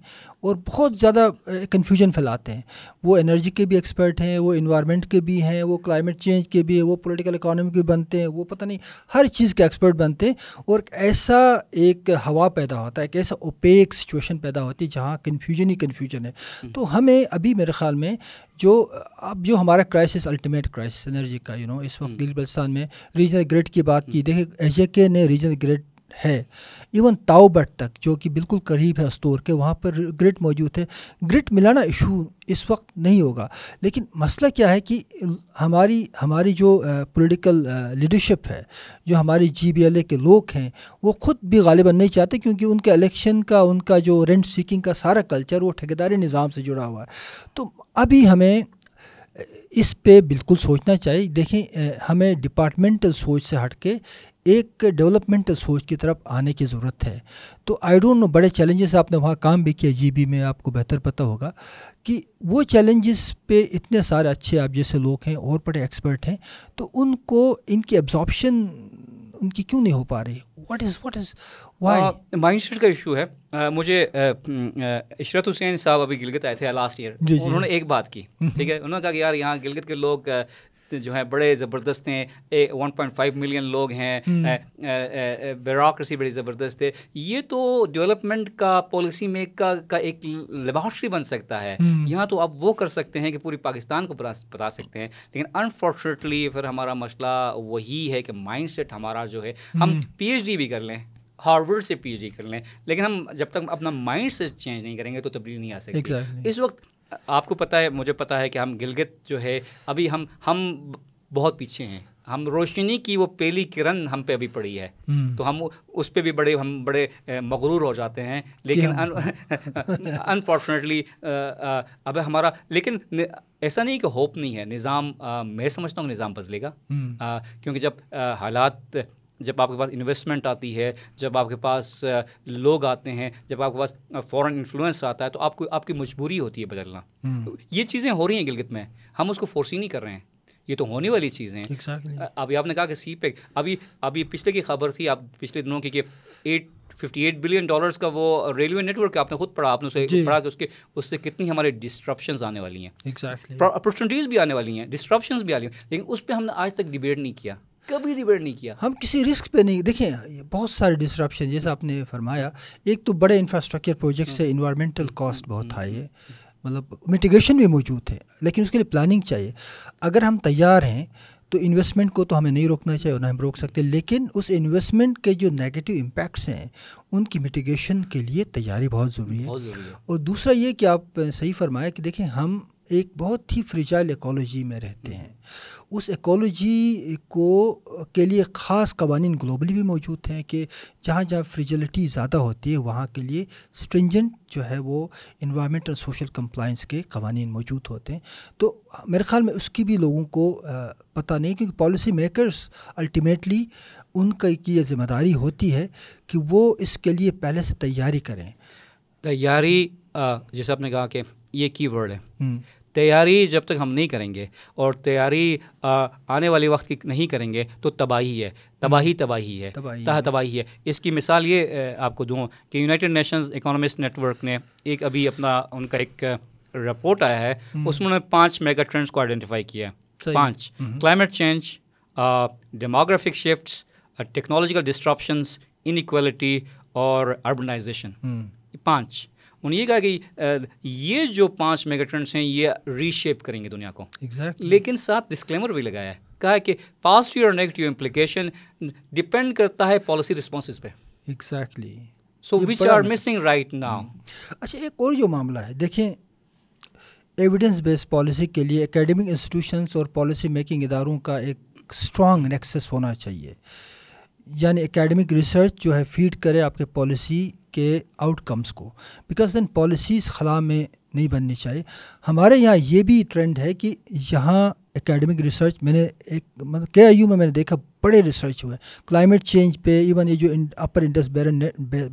और बहुत ज़्यादा कन्फ्यूजन फैलाते हैं वो एनर्जी के भी एक्सपर्ट हैं वो इन्वायरमेंट के भी हैं वो क्लाइमेट चेंज के भी हैं वो पोलिटिकल इकानमी के बनते हैं वो पता नहीं हर चीज़ के एक्सपर्ट बनते हैं और ऐसा एक हवा पैदा होता है एक ऐसा ओपेक सिचुएशन पैदा होती है जहाँ कन्फ्यूजन ही कन्फ्यूजन है हम्म। तो हमें अभी मेरे ख्याल में जो अब जो हमारा क्राइसिस अल्टीमेट क्राइसिस एनर्जी का यू you नो know, इस वक्त हम्म। गिलबलस्तान में रीजनल ग्रेड की बात की हम्म। देखिए एजेके ने रीजनल ग्रेड है इवन ताऊ बट तक जो कि बिल्कुल करीब है स्टोर के वहाँ पर ग्रिड मौजूद है ग्रिड मिलाना इशू इस वक्त नहीं होगा लेकिन मसला क्या है कि हमारी हमारी जो पॉलिटिकल लीडरशिप है जो हमारे जी बी एल ए के लोग हैं वो ख़ुद भी गालिबा नहीं चाहते क्योंकि उनके इलेक्शन का उनका जो रेंट सीकिंग का सारा कल्चर वो ठेकेदारी निज़ाम से जुड़ा हुआ है तो अभी हमें इस पे बिल्कुल सोचना चाहिए देखें हमें डिपार्टमेंटल सोच से हट के एक डेवलपमेंटल सोच की तरफ आने की ज़रूरत है तो आई डोंट नो बड़े चैलेंजेस आपने वहाँ काम भी किया जीबी में आपको बेहतर पता होगा कि वो चैलेंजेस पे इतने सारे अच्छे आप जैसे लोग हैं और बड़े एक्सपर्ट हैं तो उनको इनकी एब्जॉर्बशन उनकी क्यों नहीं हो पा रही what is what is why mindset का इशू है आ, मुझे इशरत हुसैन साहब अभी गिलगित आए थे लास्ट ईयर उन्होंने एक बात की हम्म, हम्म। ठीक है उन्होंने कहा कि यार यहाँ गिलगित के लोग जो है बड़े ज़बरदस्त हैं वन पॉइंट फाइव मिलियन लोग हैं ब्यूरोसी हम्म। बड़ी ज़बरदस्त है ये तो डेवलपमेंट का पॉलिसी मेक का, का एक लेबॉर्ट्री बन सकता है हम्म। यहाँ तो आप वो कर सकते हैं कि पूरी पाकिस्तान को बता सकते हैं लेकिन अनफॉर्चुनेटली फिर हमारा मसला वही है कि माइंड हमारा जो है हम पी हम्म। भी कर लें हार्वर्ड से पी कर लें लेकिन हम जब तक अपना माइंड से चेंज नहीं करेंगे तो तब्दील नहीं आ सकती exactly. इस वक्त आपको पता है मुझे पता है कि हम गिलगित जो है अभी हम हम बहुत पीछे हैं हम रोशनी की वो पहली किरण हम पे अभी पड़ी है हम्म। तो हम उस पर भी बड़े हम बड़े मगरूर हो जाते हैं लेकिन अनफॉर्चुनेटली अब हमारा लेकिन ऐसा नहीं कि होप नहीं है निज़ाम मैं समझता हूँ निज़ाम बदलेगा हम्म। क्योंकि जब हालात जब आपके पास इन्वेस्टमेंट आती है जब आपके पास लोग आते हैं जब आपके पास फॉरेन इन्फ्लुएंस आता है तो आपको आपकी मजबूरी होती है बदलना हम्म। ये चीज़ें हो रही हैं गिलगित में हम उसको फोर्स ही नहीं कर रहे हैं ये तो होने वाली चीज़ें हैं exactly. अभी आपने कहा कि सी पैक अभी अभी पिछले की खबर थी आप पिछले दिनों की कि eight fifty eight billion dollars का वो रेलवे नेटवर्क आपने खुद पढ़ा आपने उसे पढ़ा कि उसके उससे कितनी हमारे डिस्ट्रप्शन आने वाली हैं अपॉर्चुनिटीज़ exactly. भी आने वाली हैं डिस्ट्रप्शन भी आ रही हैं लेकिन उस पर हमने आज तक डिबेट नहीं किया कभी डिबेट नहीं किया हम किसी रिस्क पे नहीं देखें बहुत सारे डिसरप्शन जैसे आपने फरमाया एक तो बड़े इंफ्रास्ट्रक्चर प्रोजेक्ट से इन्वामेंटल हम्म, कॉस्ट हम्म, बहुत हाई हम्म, है मतलब मिटिगेशन भी मौजूद है लेकिन उसके लिए प्लानिंग चाहिए अगर हम तैयार हैं तो इन्वेस्टमेंट को तो हमें नहीं रोकना चाहिए और ना हम रोक सकते लेकिन उस इन्वेस्टमेंट के जो नेगेटिव इम्पैक्ट्स हैं उनकी मिटिगेशन के लिए तैयारी बहुत ज़रूरी है।, है और दूसरा ये कि आप सही फरमाया कि देखें हम एक बहुत ही फ्रिजाइल एकोलॉजी में रहते हैं उस एकोलॉजी को के लिए ख़ास कवानीन ग्लोबली भी मौजूद हैं कि जहाँ जहाँ फ्रिजलिटी ज़्यादा होती है वहाँ के लिए स्ट्रिंजेंट जो है वो इन्वामेंट और सोशल कंप्लाइंस के कवानीन मौजूद होते हैं तो मेरे ख़्याल में उसकी भी लोगों को पता नहीं क्योंकि पॉलिसी मेकर्स अल्टीमेटली उनका की ये जिम्मेदारी होती है कि वो इसके लिए पहले से तैयारी करें तैयारी जैसे आपने कहा कि ये की वर्ड है हम्म। तैयारी जब तक हम नहीं करेंगे और तैयारी आने वाले वक्त की नहीं करेंगे तो तबाही है तबाही तबाही है तह तबाही है इसकी मिसाल ये आपको दूँ कि यूनाइटेड नेशंस इकोनॉमिस्ट नेटवर्क ने एक अभी अपना उनका एक रिपोर्ट आया है हम्म। उसमें उन्होंने पाँच मेगा ट्रेंड्स को आइडेंटिफाई किया है पाँच climate change demographic shift technological disruptions inequality और अर्बनाइजेशन हम्म। पाँच उन्हें कहा कि ये जो पाँच मेगा ट्रेंड्स हैं ये रीशेप करेंगे दुनिया को exactly. लेकिन साथ डिस्क्लेमर भी लगाया है कहा है कि पॉजिटिव और नेगेटिव इम्प्लीकेशन डिपेंड करता है पॉलिसी रिस्पॉन्स पे exactly so which are missing right now अच्छा एक और जो मामला है देखें एविडेंस बेस्ड पॉलिसी के लिए एकेडमिक इंस्टीट्यूशंस और पॉलिसी मेकिंग इदारों का एक स्ट्रॉन्ग नेक्सेस होना चाहिए यानी एकेडमिक रिसर्च जो है फीड करे आपके पॉलिसी के आउटकम्स को बिकॉज दैन पॉलिसीज़ खला में नहीं बननी चाहिए हमारे यहाँ ये भी ट्रेंड है कि यहाँ एकेडमिक रिसर्च मैंने एक मतलब के आई यू में मैंने देखा बड़े रिसर्च हुए क्लाइमेट चेंज पे इवन ये जो अपर इंडस बैरन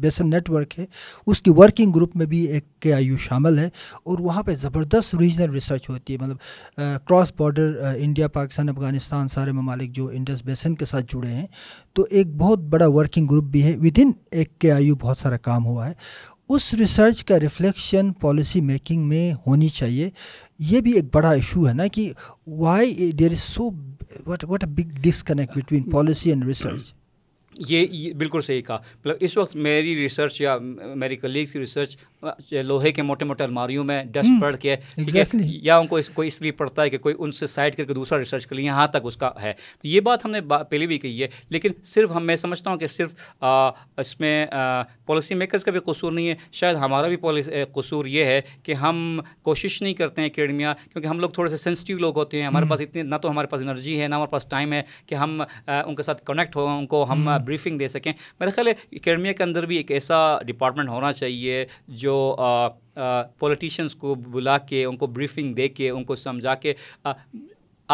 बेसन नेटवर्क है उसकी वर्किंग ग्रुप में भी एक के आई शामिल है और वहाँ पे ज़बरदस्त रीजनल रिसर्च होती है मतलब cross border India Pakistan Afghanistan सारे ममालिक जो इंडस बेसन के साथ जुड़े हैं तो एक बहुत बड़ा वर्किंग ग्रुप भी है विद इन एक के आई बहुत सारा काम हुआ है उस रिसर्च का रिफ्लेक्शन पॉलिसी मेकिंग में होनी चाहिए ये भी एक बड़ा इशू है ना कि why there is so what what a big disconnect between policy and research ये, ये बिल्कुल सही कहा मतलब इस वक्त मेरी रिसर्च या मेरी कलीग्स की रिसर्च लोहे के मोटे मोटे अलमारियों में डस्ट पड़ के exactly. या उनको इस, कोई इसलिए पड़ता है कि कोई उनसे साइड करके दूसरा रिसर्च कर लिया यहाँ तक उसका है तो ये बात हमने बा, पहले भी कही है लेकिन सिर्फ हम मैं समझता हूँ कि सिर्फ आ, इसमें पॉलिसी मेकर्स का भी कसूर नहीं है शायद हमारा भी कसूर ये है कि हम कोशिश नहीं करते हैं अकेडमिया क्योंकि हम लोग थोड़े से सेंसिटिव लोग होते हैं हमारे हम्म। पास इतने ना तो हमारे पास एनर्जी है ना हमारे पास टाइम है कि हम उनके साथ कनेक्ट हों उनको हम हम्म। ब्रीफिंग दे सकें मेरे ख्याल है अकेडमिया के अंदर भी एक ऐसा डिपार्टमेंट होना चाहिए जो पॉलिटिशियंस को बुला के उनको ब्रीफिंग दे के उनको समझा के आ,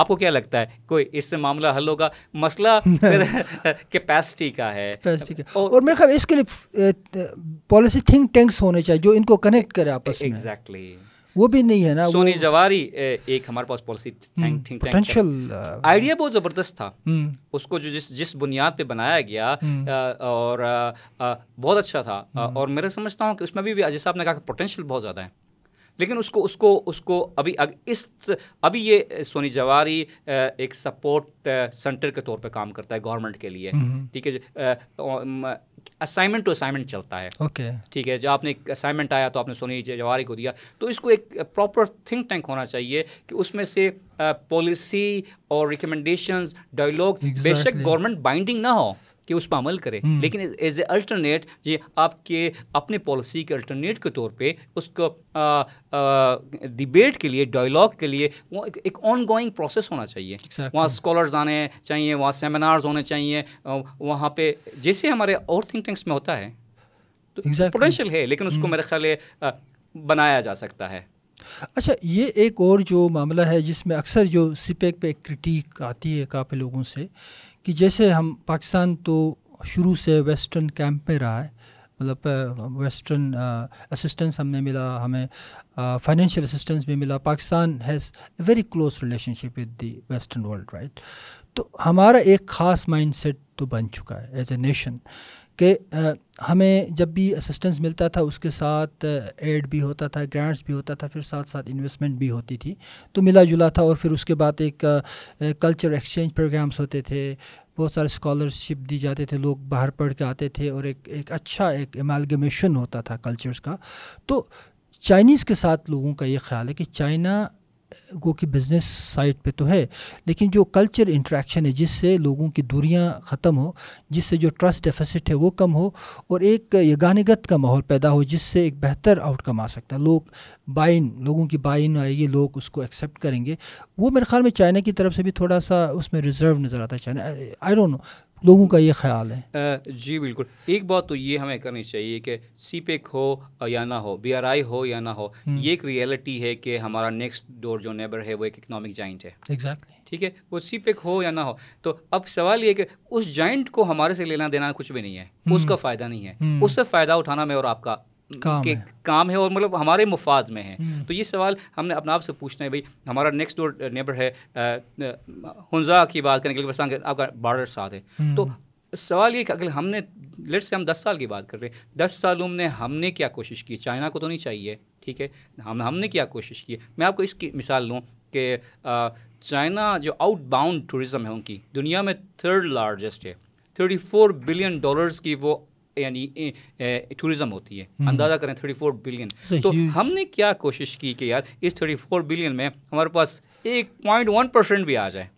आपको क्या लगता है कोई इससे मामला हल होगा मसला कैपेसिटी का है कैपेसिटी का और, और मेरे ख्याल इसके लिए पॉलिसी थिंक टैंक्स होने चाहिए जो इनको कनेक्ट करे आपस exactly. में एग्जैक्टली वो भी नहीं है ना सोनी जवारी एक हमारे पास पॉलिसी पोटेंशियल आइडिया बहुत ज़बरदस्त था हम्म। उसको जो जिस जिस बुनियाद पे बनाया गया हम्म। और बहुत अच्छा था हम्म। और मेरा समझता हूँ कि उसमें भी अजय साहब ने कहा कि पोटेंशियल बहुत ज़्यादा है लेकिन उसको उसको उसको अभी अग, इस अभी ये सोनी जवारी एक सपोर्ट सेंटर के तौर पे काम करता है गवर्नमेंट के लिए ठीक है असाइनमेंट टू असाइनमेंट चलता है ओके okay. ठीक है जो आपने एक असाइनमेंट आया तो आपने सोनी जवारी को दिया तो इसको एक प्रॉपर थिंक टैंक होना चाहिए कि उसमें से पॉलिसी uh, और रिकमेंडेशंस डायलॉग exactly. बेशक गवर्नमेंट बाइंडिंग ना हो कि उस पर अमल करें हम्म। लेकिन एज ए अल्टरनेट ये आपके अपने पॉलिसी के अल्टरनेट के तौर पे उसको डिबेट के लिए डायलॉग के लिए वो एक ऑन गोइंग प्रोसेस होना चाहिए exactly. वहाँ स्कॉलर्स आने चाहिए वहाँ सेमिनार्स होने चाहिए वहाँ पे जैसे हमारे और थिंक टैंक्स में होता है तो exactly. है लेकिन उसको हम्म। मेरे ख्याल बनाया जा सकता है अच्छा ये एक और जो मामला है जिसमें अक्सर जो सिपेक पे क्रिटिक आती है काफ़ी लोगों से कि जैसे हम पाकिस्तान तो शुरू से वेस्टर्न कैंप में रहा है मतलब वेस्टर्न असिस्टेंस हमने मिला हमें फाइनेंशियल असिस्टेंस भी मिला Pakistan has very close relationship with the western world right तो हमारा एक ख़ास माइंड तो बन चुका है एज ए नेशन कि हमें जब भी असिस्टेंस मिलता था उसके साथ एड भी होता था ग्रांट्स भी होता था फिर साथ साथ इन्वेस्टमेंट भी होती थी तो मिला जुला था और फिर उसके बाद एक कल्चर एक्सचेंज प्रोग्राम्स होते थे बहुत सारे स्कॉलरशिप दी जाते थे लोग बाहर पढ़ के आते थे और एक एक अच्छा एक एमालगमेशन होता था कल्चर्स का तो चाइनीज़ के साथ लोगों का ये ख्याल है कि चाइना गो कि बिज़नेस साइट पे तो है लेकिन जो कल्चर इंट्रैक्शन है जिससे लोगों की दूरियां ख़त्म हो जिससे जो ट्रस्ट डेफिसिट है वो कम हो और एक यगानगत का माहौल पैदा हो जिससे एक बेहतर आउटकम आ सकता है लोग बाइन लोगों की बाइन आएगी लोग उसको एक्सेप्ट करेंगे वो मेरे ख्याल में चाइना की तरफ से भी थोड़ा सा उसमें रिज़र्व नज़र आता है चाइना आई डोंट नो लोगों का ये ख्याल है जी बिल्कुल एक बात तो ये हमें करनी चाहिए कि सी पेक e हो या ना हो बी आर आई हो या ना हो हम्म। ये एक रियलिटी है कि हमारा नेक्स्ट डोर जो नेबर है वो एक इकनॉमिक जॉइंट है एग्जैक्टली ठीक है वो सी पेक e हो या ना हो तो अब सवाल ये कि उस जॉइंट को हमारे से लेना देना कुछ भी नहीं है हम्म। उसका फ़ायदा नहीं है हम्म। उससे फ़ायदा उठाना मैं और आपका काम के काम है और मतलब हमारे मुफाद में है हम्म। तो ये सवाल हमने अपने आप से पूछना है भाई हमारा नेक्स्ट डोर नेबर है हंजा की बात के लिए बस आपका बॉर्डर साथ है हम्म। तो सवाल ये अगर हमने लेट से हम दस साल की बात कर रहे हैं दस सालों में हमने क्या कोशिश की चाइना को तो नहीं चाहिए ठीक है हम हमने क्या कोशिश की मैं आपको इसकी मिसाल लूँ कि चाइना जो आउट बाउंड टूरिज़म है उनकी दुनिया में थर्ड लार्जेस्ट है थर्टी फोर बिलियन डॉलर्स की वो यानी टूरिज़म होती है हम्म। अंदाज़ा करें थर्टी फोर बिलियन तो हमने क्या कोशिश की कि यार इस थर्टी फोर बिलियन में हमारे पास एक पॉइंट वन परसेंट भी आ जाए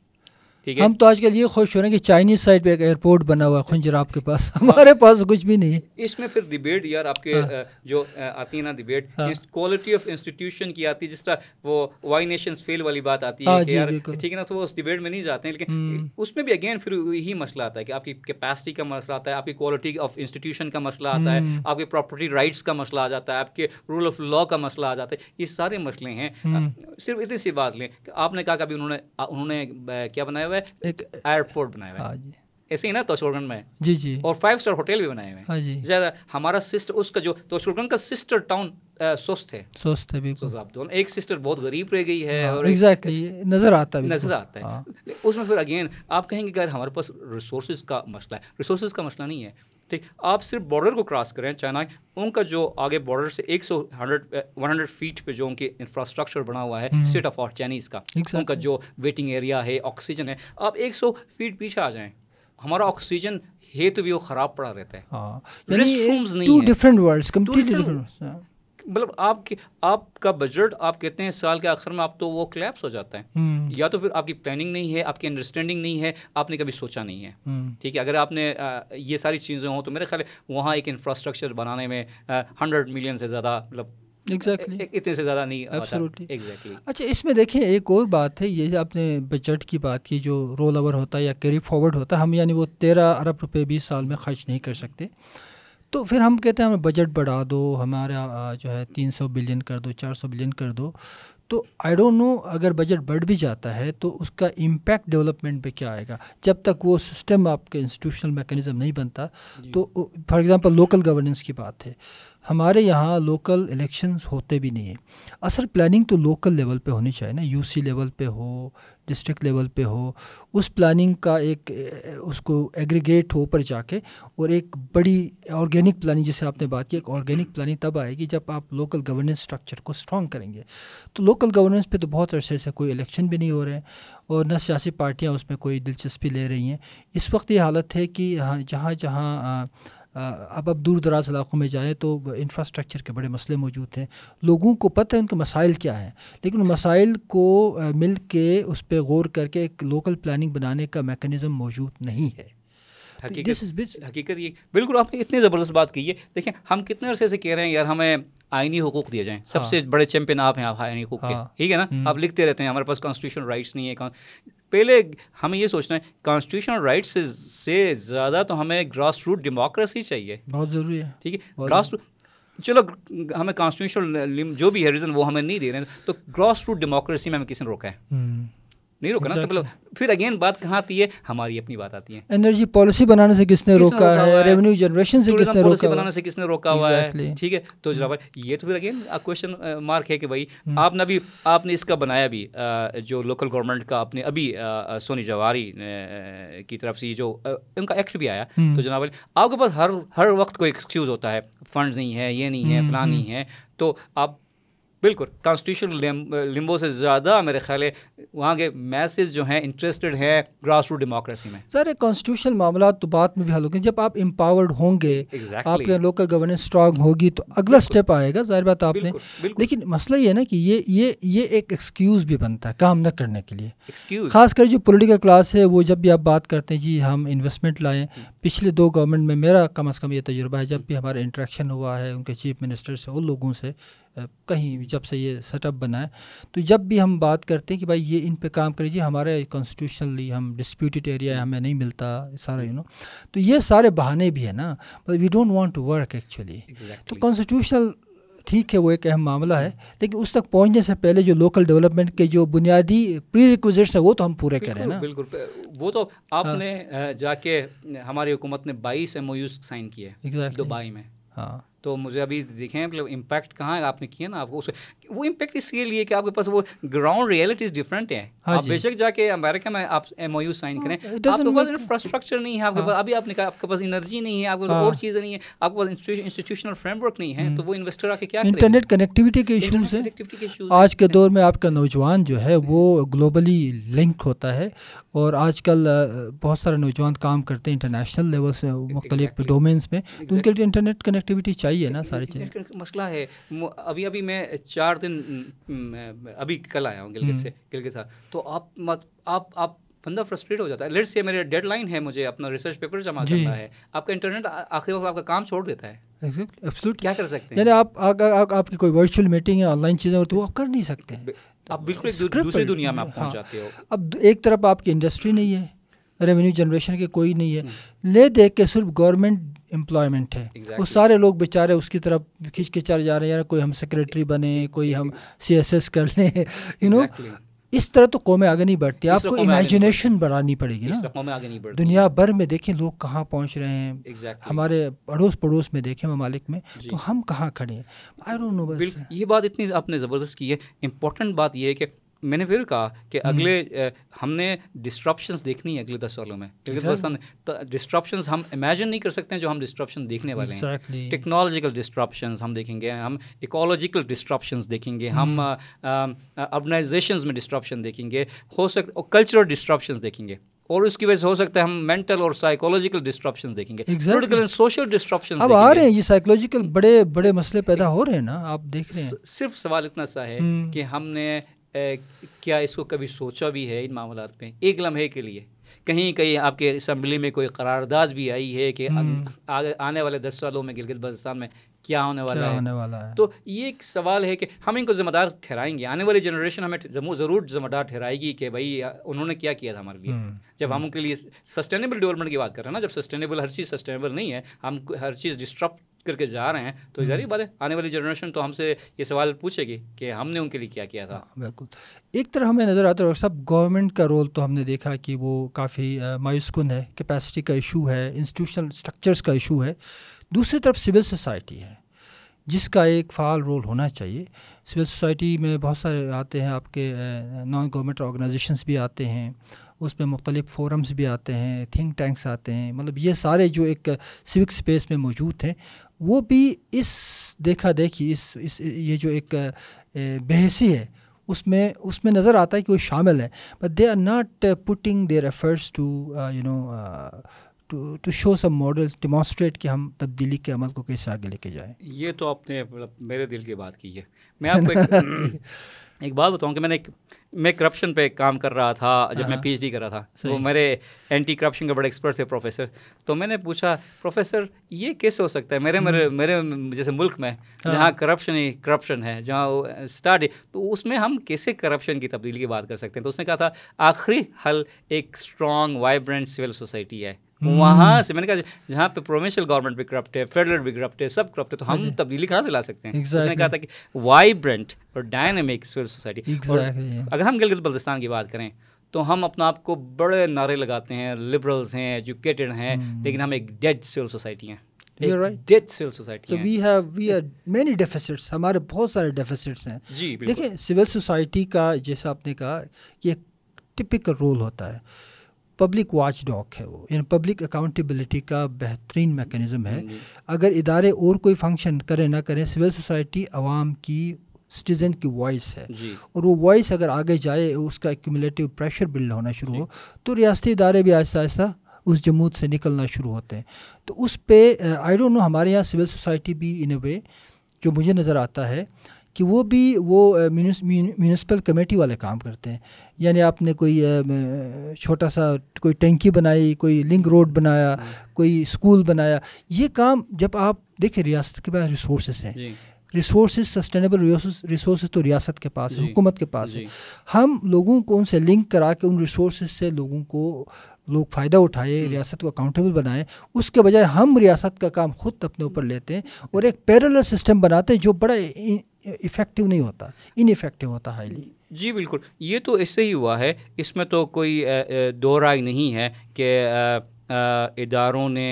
ठीक है हम तो आजकल ये खुश हो रहे हैं कि चाइनीज साइड पे एक एयरपोर्ट बना हुआ है खुंजर आपके पास हमारे पास कुछ भी नहीं है इसमें फिर डिबेट यार आपके हाँ। जो आती है ना डिबेट क्वालिटी ऑफ इंस्टीट्यूशन की आती है जिस तरह वो वाई नेशन फेल वाली बात आती है हाँ, ठीक है ना तो वो उस डिबेट में नहीं जाते हैं लेकिन हम्म। उसमें भी अगेन फिर यही मसला आता है कि आपकी कैपेसिटी का मसला आता है आपकी क्वालिटी ऑफ इंस्टीट्यूशन का मसला आता है हम्म। आपके प्रॉपर्टी राइट्स का मसला आ जाता है आपके रूल ऑफ लॉ का मसला आ जाता है ये सारे मसले हैं हम्म। सिर्फ इतनी सी बात लें आपने कहा कभी उन्होंने उन्होंने क्या बनाया हुआ है एक एयरपोर्ट बनाया हुआ है ऐसे ही ना तोशोरगंज में जी जी और फाइव स्टार होटल भी बनाए हुए हैं हाँ जरा हमारा सिस्टर उसका जो तोशोरगंज का सिस्टर टाउन सुस्त है सुस्त है बिल्कुल आप दोनों एक सिस्टर बहुत गरीब रह गई है हाँ, और एग्जैक्टली नज़र आता है नज़र आता है हाँ। उसमें फिर अगेन आप कहेंगे अगर हमारे पास रिसोर्स का मसला है रिसोर्स का मसला नहीं है ठीक आप सिर्फ बॉर्डर को क्रॉस करें चाइना उनका जो आगे बॉर्डर से एक सौ हंड्रेड फीट पे जो उनके इंफ्रास्ट्रक्चर बना हुआ है स्टेट ऑफ आर्ट चाइनीज़ का exactly. उनका जो वेटिंग एरिया है ऑक्सीजन है आप एक सौ फीट पीछे आ जाए हमारा ऑक्सीजन हेतु भी वो ख़राब पड़ा रहता है हाँ। टू डिफरेंट वर्ल्ड्स डिफरेंट मतलब आपके आपका बजट आप कहते हैं साल के आखिर में आप तो वो क्लैप्स हो जाता है हम्म। या तो फिर आपकी प्लानिंग नहीं है आपकी अंडरस्टैंडिंग नहीं है आपने कभी सोचा नहीं है हम्म। ठीक है अगर आपने आ, ये सारी चीज़ें हों तो मेरे ख्याल वहाँ एक इंफ्रास्ट्रक्चर बनाने में हंड्रेड मिलियन से ज़्यादा मतलब एग्जैक्टली exactly. इतने से ज़्यादा नहीं एग्जैक्टली exactly. अच्छा इसमें देखें एक और बात है ये आपने बजट की बात की जो रोल ओवर होता है या कैरी फॉरवर्ड होता है हम यानी वो तेरह अरब रुपये बीस साल में खर्च नहीं कर सकते तो फिर हम कहते हैं हमें बजट बढ़ा दो हमारा जो है तीन सौ बिलियन कर दो चार सौ बिलियन कर दो तो आई डोंट नो अगर बजट बढ़ भी जाता है तो उसका इम्पैक्ट डेवलपमेंट पे क्या आएगा जब तक वो सिस्टम आपके इंस्टीट्यूशनल मैकेनिज़्म नहीं बनता तो फॉर एग्जांपल लोकल गवर्नेंस की बात है हमारे यहाँ लोकल इलेक्शंस होते भी नहीं हैं असल प्लानिंग तो लोकल लेवल पे होनी चाहिए ना यूसी लेवल पे हो डिस्ट्रिक्ट लेवल पे हो उस प्लानिंग का एक उसको एग्रीगेट हो पर जाके और एक बड़ी ऑर्गेनिक प्लानिंग जैसे आपने बात की एक ऑर्गेनिक प्लानिंग तब आएगी जब आप लोकल गवर्नेंस स्ट्रक्चर को स्ट्रॉन्ग करेंगे तो लोकल गवर्नेंस पे तो बहुत अरसे से कोई इलेक्शन भी नहीं हो रहे हैं और न सियासी पार्टियाँ उसमें कोई दिलचस्पी ले रही हैं इस वक्त ये हालत है कि जहाँ जहाँ अब अब दूर दराज इलाकों में जाएँ तो इंफ्रास्ट्रक्चर के बड़े मसले मौजूद हैं लोगों को पता है उनके मसाइल क्या हैं लेकिन मसाइल को मिल के उस पर गौर करके एक लोकल प्लानिंग बनाने का मेकनिज़म मौजूद नहीं है तो हकीकत हकीकत ये बिल्कुल आपने इतनी ज़बरदस्त बात की है देखें हम कितने अरसे से कह रहे हैं यार हमें आइनी हकूक दिए जाएँ सबसे हाँ। बड़े चैम्पियन आप हैं आप आइनी हकूक के हाँ। ठीक है ना हम्म। आप लिखते रहते हैं हमारे पास कॉन्स्टिट्यूशन राइट्स नहीं है पहले हमें ये सोचना है कॉन्स्टिट्यूशनल राइट से से ज़्यादा तो हमें ग्रास रूट डेमोक्रेसी चाहिए बहुत ज़रूरी है ठीक है ग्रास रूट चलो हमें कॉन्स्टिट्यूशनल जो भी है रीज़न वो हमें नहीं दे रहे हैं तो ग्रास रूट डेमोक्रेसी में हमें किसी ने रोका है हम्म। नहीं रोका exactly. तो मतलब फिर अगेन बात कहाँ आती है हमारी अपनी बात आती है एनर्जी पॉलिसी बनाने से किसने रोका है रेवेन्यू जनरेशन से किसने रोका बनाने से किसने रोका हुआ है ठीक है तो जरा भाई ये तो फिर अगेन क्वेश्चन मार्क है कि भाई हम्म। आपने अभी आपने इसका बनाया भी जो लोकल गवर्नमेंट का आपने अभी सोनी जवारी की तरफ से जो उनका एक्ट भी आया हम्म। तो जनाब भाई आपके पास हर हर वक्त कोई एक्सक्यूज़ होता है फंड नहीं है ये नहीं है हम्म, फला नहीं है तो आप बिल्कुल कॉन्स्टिट्यूशन लिम्बो से ज़्यादा मेरे ख्याल है वहाँ के मैसेज जो हैं इंटरेस्टेड है ग्रास रूट डेमोक्रेसी में सर कॉन्स्टिट्यूशनल मामला तो बाद में भी हल होंगे जब आप एम्पावर्ड होंगे exactly. आपके लोकल गवर्नेंस स्ट्रांग होगी तो अगला स्टेप आएगा जाहिर बात आपने बिल्कुल, बिल्कुल। लेकिन मसला ये है ना कि ये ये ये एक एक्सक्यूज़ भी बनता है काम न करने के लिए एक्सक्यूज खासकर जो पोलिटिकल क्लास है वो जब भी आप बात करते हैं जी हम इन्वेस्टमेंट लाएँ हम्म। पिछले दो गवर्नमेंट में मेरा कम अज़ कम ये तजुर्बा है जब भी हमारा इंट्रैक्शन हुआ है उनके चीफ मिनिस्टर से उन लोगों से कहीं जब से ये सेटअप बना है तो जब भी हम बात करते हैं कि भाई ये ये इन पे काम करिए हमारे कॉन्स्टिट्यूशनली हम डिस्प्यूटेड एरिया हमें नहीं मिलता सारा यू नो तो ये सारे बहाने भी है ना but we don't want to work actually तो कॉन्स्टिट्यूशनल ठीक है वो एक अहम मामला है लेकिन उस तक पहुंचने से पहले जो लोकल डेवलपमेंट के जो बुनियादी प्री रिक्विजिट्स है वो तो हम पूरे करें ना बिल्कुल वो तो आपने हाँ। जाके हमारी हुकूमत ने 22 एम साइन किए दुबई में हाँ तो मुझे अभी देखें मतलब इम्पैक्ट कहाँ है आपने किया ना आपको उस वो इम्पैक्ट इसलिए लिए कि आपके पास वो ग्राउंड रियलिटीज डिफरेंट है हाँ आप बेशक जाके अमेरिका में आप एम साइन हाँ, करें आपके पास इंफ्रास्ट्रक्चर नहीं है आपके हाँ। पास अभी आपने कहा आपके पास एनर्जी नहीं है आपके पास हाँ। और चीज़ें नहीं है आपके पास इंस्टीट्यूशनल फ्रेमवर्क नहीं है हम्म। तो वो इन्वेस्टर आके क्या इंटरनेट कनेक्टिविटी के इशूज है आज के दौर में आपका नौजवान जो है वो ग्लोबली लिंक होता है और आजकल बहुत सारे नौजवान काम करते हैं इंटरनेशनल लेवल से मुख्तलि डोमेन्स में तो उनके लिए इंटरनेट कनेक्टिविटी चाहिए ना सारी चीज़ें मसला है अभी अभी मैं चार दिन अभी कल आया हूँ गिलगित हम्म। से गिलगित साहब तो आप मत आप आप बंदा फ्रस्ट्रेट हो जाता है लेट्स से मेरे डेडलाइन है मुझे अपना रिसर्च पेपर जमा करना है आपका इंटरनेट आखिरी वक्त आपका काम छोड़ देता है एब्सोल्युट क्या कर सकते हैं यानी आप अगर आप, आपकी कोई वर्चुअल मीटिंग है ऑनलाइन चीज़ें हो तो आप कर नहीं सकते आप बिल्कुल दूसरी दुनिया में आप हाँ। पहुंच जाते हो अब एक तरफ आपकी इंडस्ट्री नहीं है रेवेन्यू जनरेशन के कोई नहीं है हम्म। ले देख के सिर्फ गवर्नमेंट एम्प्लॉयमेंट है exactly. वो सारे लोग बेचारे उसकी तरफ खींच के चल जा रहे हैं कोई हम सेक्रेटरी बने कोई हम सी एस एस कर लें यू नो इस तरह तो कौमें आगे नहीं बढ़ती आपको इमेजिनेशन बढ़ानी पड़ेगी ना दुनिया भर में देखें लोग कहाँ पहुँच रहे हैं exactly. हमारे अड़ोस पड़ोस में देखें ममालिक में तो हम कहाँ खड़े हैं आई डोंट नो ये बात इतनी आपने ज़बरदस्त की है इंपॉर्टेंट बात यह है कि मैंने फिर कहा कि हम्म। अगले हमने डिस्ट्रप्शन देखनी है अगले दस सालों में क्योंकि डिस्ट्रप्शन अच्छा। तो हम इमेजिन नहीं कर सकते हैं जो हम डिस्ट्रप्शन देखने वाले exactly. हैं टेक्नोलॉजिकल डिस्ट्रप्शन हम देखेंगे हम इकोलॉजिकल डिस्ट्रप्शन देखेंगे हम ऑर्गनाइजेशन हम्म। में डिस्ट्रप्शन देखेंगे हो सकता कल्चरल डिस्ट्रप्शन देखेंगे और उसकी वजह से हो सकता है हम मेंटल और साइकोलॉजिकल डिस्ट्रप्शन देखेंगे पोलिटिकल एंड सोशल डिस्ट्रप्शन अब आ रहे हैं ये साइकोलॉजिकल बड़े बड़े मसले पैदा हो रहे हैं ना आप देख रहे हैं सिर्फ सवाल इतना सा है हम्म। कि हमने ए, क्या इसको कभी सोचा भी है इन मामला में एक लम्हे के लिए कहीं कहीं आपके असम्बली में कोई करारदाद भी आई है कि अं, हम्म। आने वाले दस सालों में गिलगित बल्तिस्तान में क्या होने वाला क्या है होने वाला है तो ये एक सवाल है कि हम इनको ज़िम्मेदार ठहराएंगे आने वाली जनरेशन हमें ज़रूर ज़िम्मेदार ठहराएगी कि भाई उन्होंने क्या किया था हमारे लिए हम्म, जब हम हम्म। उनके लिए सस्टेनेबल डेवलपमेंट की बात कर रहे हैं ना जब सस्टेनेबल हर चीज़ सस्टेनेबल नहीं है हम हर चीज़ डिस्ट्रप्ट करके जा रहे हैं तो जारी बात है आने वाली जनरेशन तो हमसे ये सवाल पूछेगी कि हमने उनके लिए क्या किया था हाँ, बिल्कुल एक तरह हमें नज़र आता है सब गवर्नमेंट का रोल तो हमने देखा कि वो काफ़ी मायूसकुन है कैपेसिटी का इशू है इंस्टीट्यूशनल स्ट्रक्चर्स का इशू है दूसरी तरफ सिविल सोसाइटी है जिसका एक फाल रोल होना चाहिए सिविल सोसाइटी में बहुत सारे आते हैं आपके नॉन गवर्नमेंट ऑर्गेनाइजेशंस भी आते हैं उसमें मुख्तलिफ फोरम्स भी आते हैं थिंक टैंक्स आते हैं मतलब ये सारे जो एक सिविक स्पेस में मौजूद हैं वो भी इस देखा देखी इस इस ये जो एक बहसी है उसमें उसमें नज़र आता है कि वो शामिल है but they are not putting their efforts to you know to to show some models कि हम तब्दीली के अमल को कैसे आगे लेके जाएं ये तो आपने मेरे दिल की बात की है मैं आपको एक, एक बात बताऊं कि मैंने एक मैं करप्शन पे काम कर रहा था जब मैं पीएचडी कर रहा था तो मेरे एंटी करप्शन के बड़े एक्सपर्ट थे प्रोफेसर तो मैंने पूछा प्रोफेसर ये कैसे हो सकता है मेरे मेरे हम्म। मेरे जैसे मुल्क में हाँ। जहाँ करप्शन ही करप्शन है जहाँ स्टार्ट तो उसमें हम कैसे करप्शन की तब्दीली की बात कर सकते हैं तो उसने कहा था आखिरी हल एक स्ट्रॉन्ग वाइब्रेंट सिविल सोसाइटी है वहाँ हम्म। से मैंने कहा जहाँ पे प्रोविंशियल गवर्नमेंट भी करप्ट है फेडरल भी करप्ट है सब करप्ट है तो हम हाँ तब्दीली कहाँ से ला सकते हैं exactly. उसने कहा था कि वाइब्रेंट और डायनेमिक सिविल सोसाइटी अगर हम गिलगित बल्तिस्तान की बात करें तो हम अपने आप को बड़े नारे लगाते हैं लिबरल्स हैं एजुकेटेड हैं हम्म। लेकिन हम एक डेड सिविल सोसाइटी हैं हमारे बहुत सारे deficits हैं देखिए सिविल सोसाइटी का जैसा आपने कहा कि एक टिपिकल रोल होता है पब्लिक वॉच डॉक है वो यानी पब्लिक अकाउंटेबिलिटी का बेहतरीन मेकनिज़म है अगर इदारे और कोई फंक्शन करें ना करें सिविल सोसाइटी आवाम की सिटीज़न की वॉइस है और वो वॉइस अगर आगे जाए उसका एक्यूमलेटिव प्रेशर बिल्ड होना शुरू हो तो रियाती इदारे भी आहिस्ता आहिस्ता उस जमूत से निकलना शुरू होते हैं तो उस पर आई डोंट नो हमारे यहाँ सिविल सोसाइटी भी इन ए वे जो मुझे नज़र आता है कि वो भी वो म्यूनसिपल कमेटी वाले काम करते हैं यानी आपने कोई छोटा सा कोई टंकी बनाई कोई लिंक रोड बनाया हाँ। कोई स्कूल बनाया ये काम जब आप देखिए रियासत के पास रिसोर्स हैं रिसोर्स सस्टेनेबल रिसोर्स तो रियासत के पास है हुकूमत के पास है हम लोगों को उनसे लिंक करा के उन रिसोर्स से लोगों को लोग फ़ायदा उठाए हम्म। रियासत को अकाउंटेबल बनाएं उसके बजाय हम रियासत का काम खुद अपने ऊपर हम्म। लेते हैं और एक पैरल सिस्टम बनाते हैं जो बड़ा इफेक्टिव नहीं होता इनफेक्टिव होता हाईली जी बिल्कुल ये तो ऐसे ही हुआ है इसमें तो कोई दो राय नहीं है कि इदारों ने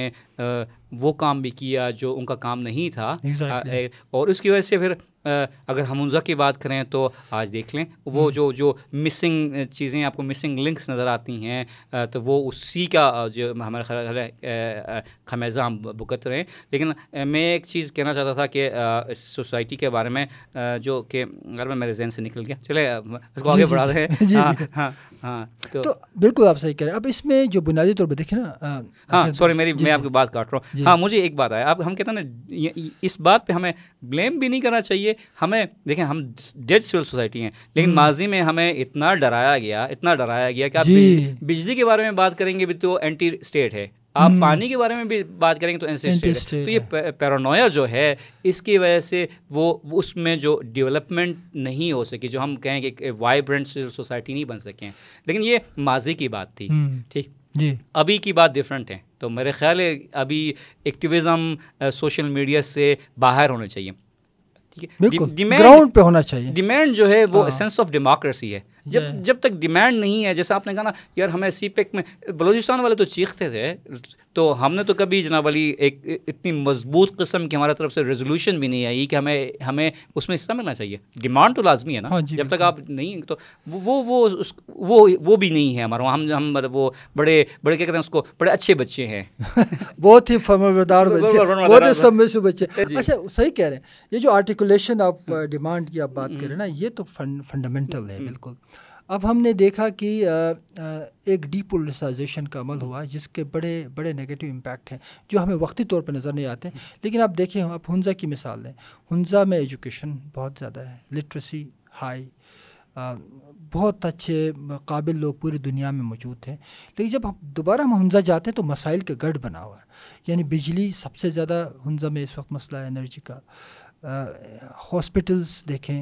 वो काम भी किया जो उनका काम नहीं था exactly. और उसकी वजह से फिर अगर हमजा की बात करें तो आज देख लें वो हम्म। जो जो मिसिंग चीज़ें आपको मिसिंग लिंक्स नज़र आती हैं तो वो उसी का जो हमारा ख्याल खमेज़ा हम भुगत रहे हैं लेकिन मैं एक चीज़ कहना चाहता था कि सोसाइटी के बारे में जो कि अगर मैं मेरे जहन से निकल गया चले इसको आगे बढ़ा रहे हैं हाँ हाँ हाँ तो, तो बिल्कुल आप सही कह रहे हैं अब इसमें जो बुनियादी तौर पर देखें ना हाँ सॉरी मेरी मैं आपकी बात काट रहा हूँ हाँ मुझे एक बात आया आप हम कहते हैं ना इस बात पर हमें ब्लेम भी नहीं करना चाहिए इसलिए हमें देखें हम डेड सिविल सोसाइटी हैं लेकिन हम्म। माजी में हमें इतना डराया गया इतना डराया गया कि आप बिजली के बारे में बात करेंगे भी तो एंटी स्टेट है आप हम्म। पानी के बारे में भी बात करेंगे तो एनसीस्टेट तो ये पैरानोया जो है इसकी वजह से वो उसमें जो डेवलपमेंट नहीं हो सकी जो हम कहें कि वाइब्रेंट सोसाइटी नहीं बन सके लेकिन ये माजी की बात थी हम्म। ठीक जी अभी की बात डिफरेंट है तो मेरे ख्याल है अभी एक्टिविज़म सोशल मीडिया से बाहर होना चाहिए ठीक है डिमांड ग्राउंड पे होना चाहिए डिमांड जो है वो सेंस ऑफ डेमोक्रेसी है जब जब तक डिमांड नहीं है जैसा आपने कहा ना यार हमें सी पैक e में बलोचिस्तान वाले तो चीखते थे तो हमने तो कभी जनाब अली एक इतनी मजबूत किस्म की हमारे तरफ से रेजोल्यूशन भी नहीं आई कि हमें हमें उसमें हिस्सा मिलना चाहिए डिमांड तो लाजमी है ना हाँ जब तक आप नहीं तो वो वो उस, वो वो भी नहीं है हमारा हम हम वो बड़े बड़े क्या कहते हैं उसको बड़े अच्छे बच्चे हैं बहुत ही फरमदार बच्चे बहुत बच्चे अच्छा सही कह रहे हैं ये जो आर्टिकुलेशन आप डिमांड की आप बात करें ना ये तो फंडामेंटल है हम्म। बिल्कुल अब हमने देखा कि एक डीपोलिसाइजेशन का अमल हुआ जिसके बड़े बड़े नेगेटिव इम्पैक्ट हैं जो हमें वक्ती तौर पर नज़र नहीं आते लेकिन आप देखें आप हंजा की मिसाल लें हंजा में एजुकेशन बहुत ज़्यादा है लिटरेसी हाई बहुत अच्छे काबिल लोग पूरी दुनिया में मौजूद थे लेकिन जब हम दोबारा हम हंजा जाते हैं तो मसाइल का गढ़ बना हुआ है यानी बिजली सबसे ज़्यादा हंजा में इस वक्त मसला है एनर्जी का हॉस्पिटल्स देखें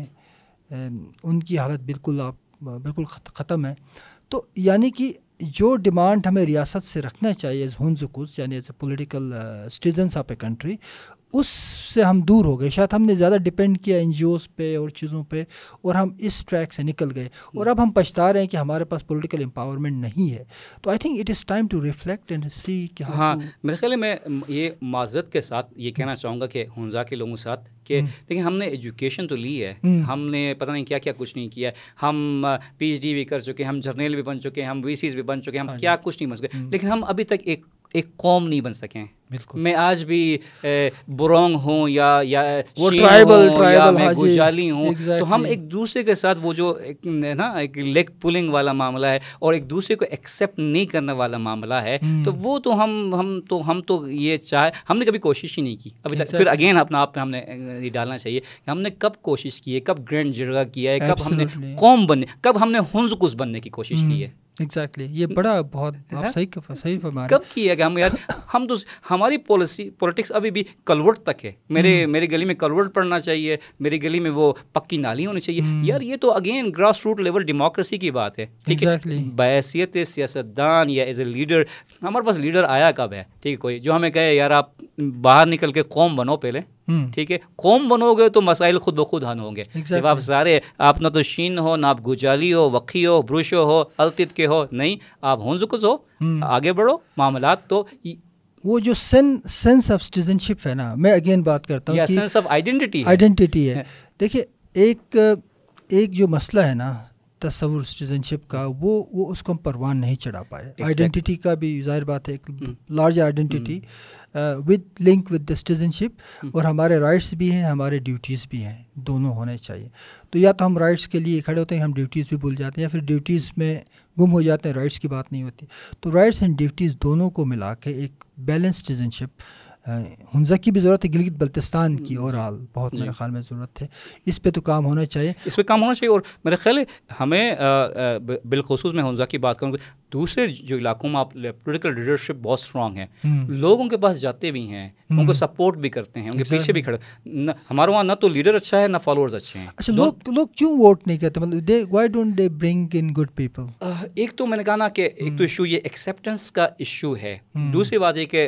उनकी हालत बिल्कुल आप बिल्कुल ख़त्म है तो यानी कि जो डिमांड हमें रियासत से रखना चाहिए एज हुनजुकुस यानी as a political citizens of a country उससे हम दूर हो गए शायद हमने ज़्यादा डिपेंड किया एन पे और चीज़ों पे और हम इस ट्रैक से निकल गए और hmm. अब हम पछता रहे हैं कि हमारे पास पॉलिटिकल एम्पावरमेंट नहीं है तो I think it is time to reflect and see कि हाँ मेरे ख्याल मैं ये माजरत के साथ ये कहना चाहूँगा कि हंजा के लोगों के साथ कि hmm. देखिए हमने एजुकेशन तो ली है hmm. हमने पता नहीं क्या क्या कुछ नहीं किया हम पी भी कर चुके हैं हम जर्नल भी बन चुके हैं हम वी भी बन चुके हैं हम हाँ क्या कुछ नहीं बन चुके लेकिन हम अभी तक एक एक कौम नहीं बन सकें बिल्कुल मैं आज भी बुरोंग हूँ या या वो ट्राइबल ट्राइबल मैं गुजाली हूँ exactly. तो हम एक दूसरे के साथ वो जो एक ना एक लेग पुलिंग वाला मामला है और एक दूसरे को एक्सेप्ट नहीं करने वाला मामला है hmm. तो वो तो हम हम तो हम तो ये चाहे हमने कभी कोशिश ही नहीं की अभी exactly. तक फिर अगेन अपना आप में हमने डालना चाहिए कि हमने कब कोशिश की है कब ग्रैंड जगह किया है कब हमने कौम बनने कब हमने कुछ बनने की कोशिश की हम्म। है एग्जैक्टली exactly. ये बड़ा बहुत आप सही कर, सही फरमा कब गया हम यार हम तो हमारी पॉलिसी पॉलिटिक्स अभी भी कलवर्ट तक है मेरे हम्म। मेरे गली में कलवर्ट पड़ना चाहिए मेरी गली में वो पक्की नाली होनी चाहिए हम्म। यार ये तो again grass root level democracy की बात है ठीक exactly. है बैसीत सियासतदान या एज ए लीडर हमारे पास लीडर आया कब है ठीक है कोई जो हमें कहे यार आप बाहर निकल के कौम बनो पहले हम्म। ठीक है कौम बनोगे तो मसाइल खुद ब खुद हन होंगे exactly. जब आप सारे आप ना तो शीन हो ना आप गुजाली हो वकी हो ब्रुशो हो अलतित के हो नहीं आप हंजुकुज हो हम्म। आगे बढ़ो मामला तो वो जो सेन सेंस ऑफ सिटीजनशिप है ना मैं अगेन बात करता हूँ सेंस ऑफ आइडेंटिटी आइडेंटिटी है, है। देखिए एक एक जो मसला है ना तस्वुर सिटीजनशिप का वो वो उसको हम परवान नहीं चढ़ा पाए आइडेंटिटी exactly. का भी जाहिर बात है एक large identity with link with the citizenship और हमारे राइट्स भी हैं हमारे ड्यूटीज़ भी हैं दोनों होने चाहिए तो या तो हम राइट्स के लिए खड़े होते हैं हम ड्यूटीज़ भी भूल जाते हैं या फिर ड्यूटीज़ में गुम हो जाते हैं राइट्स की बात नहीं होती तो राइट्स एंड ड्यूटीज़ दोनों को मिला के एक बैलेंस सिटीजनशिप हंजा की भी ज़रूरत है गिलगित बल्तिस्तान की ओवरऑल बहुत मेरे ख्याल में ज़रूरत है इस पर तो काम होना चाहिए इस पर काम होना चाहिए और मेरे ख्याल हमें बिलखसूस मैं हंजा की बात करूँगी दूसरे जो इलाकों में आप पोलिटिकल लीडरशिप बहुत स्ट्रांग है हम्म। लोग उनके पास जाते भी हैं हम्म। उनको सपोर्ट भी करते हैं उनके exactly. पीछे भी खड़े हमारे वहाँ ना तो लीडर अच्छा है ना फॉलोअर्स अच्छे हैं अच्छा लोग लोग क्यों वोट नहीं करते मतलब they why don't they bring in good people एक तो मैंने कहा ना कि एक तो इशू हम्म। ये एक्सेप्टेंस का इशू है दूसरी बात ये कि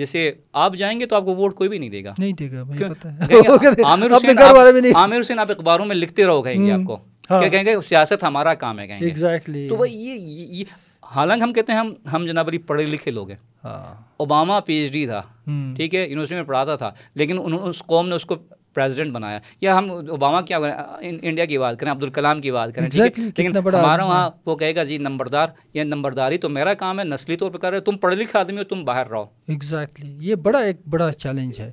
जैसे आप जाएंगे तो आपको वोट कोई भी नहीं देगा नहीं देगा आमिर हुसैन आप अखबारों में लिखते रहोगे आपको हाँ। क्या कहेंगे सियासत हमारा काम है कहेंगे exactly, तो भाई ये, ये, ये हालांकि हम कहते हैं हम हम जनाब अली पढ़े लिखे लोग हैं हाँ। ओबामा पीएचडी था हम्म। ठीक है यूनिवर्सिटी में पढ़ाता था लेकिन उन, उस कौम ने उसको प्रेसिडेंट बनाया या हम ओबामा क्या करें इंडिया की बात करें अब्दुल कलाम की बात करें ठीक है लेकिन हमारा वहाँ वो कहेगा जी नंबरदार या नंबरदारी तो मेरा काम है नस्ली तौर पर कर रहे हो तुम पढ़े लिखे आदमी हो तुम बाहर रहो एग्जैक्टली ये बड़ा एक बड़ा चैलेंज है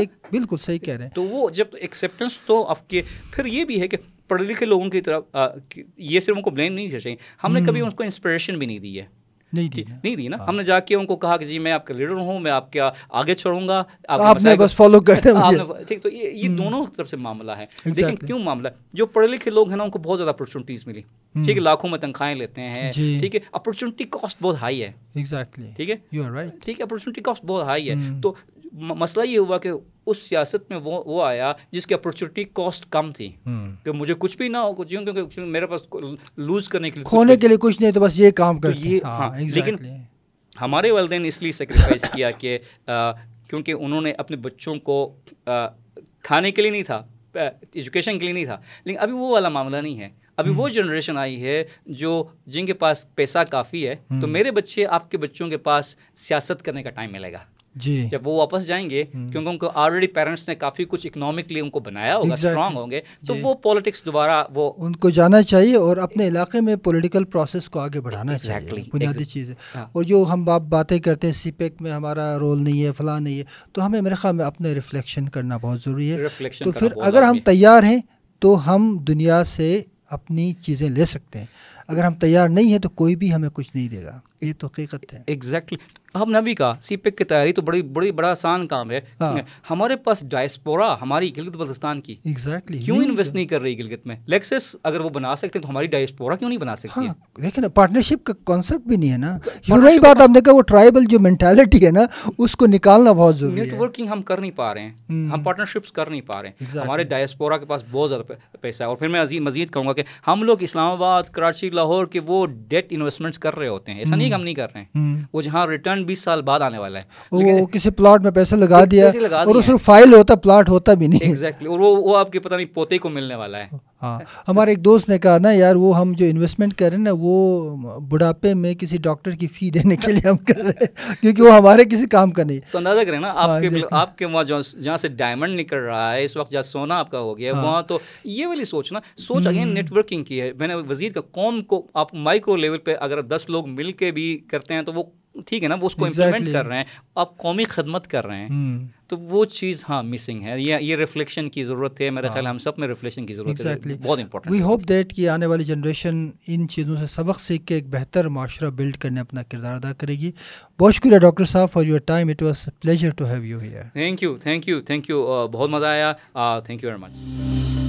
एक बिल्कुल सही कह रहे हैं तो वो जब एक्सेप्टेंस तो, तो आपके फिर ये भी है कि पढ़े लिखे लोगों की तरफ ये सिर्फ उनको ब्लेम नहीं करना चाहिए हमने कभी हम्म। उनको इंस्पिरेशन भी नहीं दी है नहीं दी नहीं दी ना हाँ। हमने जाके उनको कहा कि जी मैं आपका लीडर हूँ मैं आपके आगे छोड़ूंगा आपने बस फॉलो कर ठीक तो ये ये हम्म। दोनों तरफ से मामला है लेकिन क्यों मामला है जो पढ़े लिखे लोग हैं ना उनको बहुत ज़्यादा अपॉर्चुनिटीज़ मिली हम्म। ठीक है लाखों में तनख्वाहें लेते हैं ठीक है अपॉर्चुनिटी कॉस्ट बहुत हाई है एग्जैक्टली ठीक है यू आर राइट ठीक है अपॉर्चुनिटी कॉस्ट बहुत हाई है तो मसला ये हुआ कि उस सियासत में वो वो आया जिसकी अपॉर्चुनिटी कॉस्ट कम थी तो मुझे कुछ भी ना हो कुछ क्योंकि मेरे पास लूज़ करने के लिए खोने के लिए कुछ नहीं तो बस ये काम कर तो ये हाँ, हाँ exactly. लेकिन हमारे वालदे ने इसलिए सेक्रीफाइस किया कि क्योंकि उन्होंने अपने बच्चों को आ, खाने के लिए नहीं था एजुकेशन के लिए नहीं था लेकिन अभी वो वाला मामला नहीं है अभी हम्म। वो जनरेशन आई है जो जिनके पास पैसा काफ़ी है तो हम्म। मेरे बच्चे आपके बच्चों के पास सियासत करने का टाइम मिलेगा जी जब वो वापस जाएंगे हम्म। क्योंकि उनको ऑलरेडी पेरेंट्स ने काफ़ी कुछ इकोनॉमिकली उनको बनाया होगा exactly. स्ट्रांग होंगे तो वो पॉलिटिक्स दोबारा वो उनको जाना चाहिए और अपने इलाके में पॉलिटिकल प्रोसेस को आगे बढ़ाना exactly. चाहिए बुनियादी exactly. चीज़ है हाँ. और जो हम बाप बातें करते हैं सी e में हमारा रोल नहीं है फला नहीं है तो हमें मेरे ख्याल में अपने रिफ्लेक्शन करना बहुत ज़रूरी है तो फिर अगर हम तैयार हैं तो हम दुनिया से अपनी चीज़ें ले सकते हैं अगर हम तैयार नहीं हैं तो कोई भी हमें कुछ नहीं देगा ये तो हकीकत है एग्जैक्टली exactly. हमने भी कहा सी पैक की तैयारी तो बड़ी बड़ी बड़ा आसान काम है हाँ। हमारे पास डायस्पोरा हमारी गिलगित बल्तिस्तान की एग्जैक्टली exactly, क्यों इन्वेस्ट नहीं कर रही गिलगित में लेक्सेस अगर वो बना सकते हैं तो हमारी डायस्पोरा क्यों नहीं बना सकते हाँ, देखिए ना पार्टनरशिप का कॉन्सेप्ट भी नहीं है ना वही बात आपने कहा वो ट्राइबल जो मैंटेलिटी है ना उसको निकालना बहुत जरूरी है नेटवर्किंग हम कर नहीं पा रहे हैं हम्म। हम पार्टनरशिप्स कर नहीं पा रहे हैं हमारे डायस्पोरा के पास बहुत ज़्यादा पैसा है और फिर मैं मजीद कहूँगा कि हम लोग इस्लामाबाद कराची लाहौर के वो डेट इन्वेस्टमेंट्स कर रहे होते हैं ऐसा नहीं कम हम्म। नहीं कर रहे हैं हम्म। वो जहाँ रिटर्न बीस साल बाद आने वाला है वो किसी प्लॉट में पैसे लगा दिया और फाइल होता प्लाट होता भी नहीं एग्जैक्टली और वो वो आपके पता नहीं पोते को मिलने वाला है हाँ अच्छा। हमारे एक दोस्त ने कहा ना यार वो हम जो इन्वेस्टमेंट कर रहे हैं ना वो बुढ़ापे में किसी डॉक्टर की फ़ी देने के लिए हम कर रहे हैं क्योंकि वो हमारे किसी काम का नहीं तो अंदाजा करें ना हाँ, आपके हाँ, आपके वहाँ जहाँ से डायमंड निकल रहा है इस वक्त जहाँ सोना आपका हो गया है हाँ, वहाँ तो ये वाली सोच ना सोच अगेन हम्म। नेटवर्किंग की है मैंने वजीर का कौम को आप माइक्रो लेवल पर अगर दस लोग मिल भी करते हैं तो वो ठीक है ना वो उसको इम्प्लीमेंट कर रहे हैं आप कौमी खदमत कर रहे हैं हम्म। तो वो चीज़ हाँ मिसिंग है ये ये रिफ्लेक्शन की ज़रूरत है मेरा हाँ। ख्याल हम सब में रिफ्लेक्शन की ज़रूरत exactly. है बहुत इंपॉर्टेंट वी होप दैट कि आने वाली जनरेशन इन चीज़ों से सबक सीख के एक बेहतर माशरा बिल्ड करने अपना किरदार अदा करेगी बहुत शुक्रिया डॉक्टर साहब for your time it was pleasure to have you here thank you thank you thank you बहुत मज़ा आया थैंक यू वेरी मच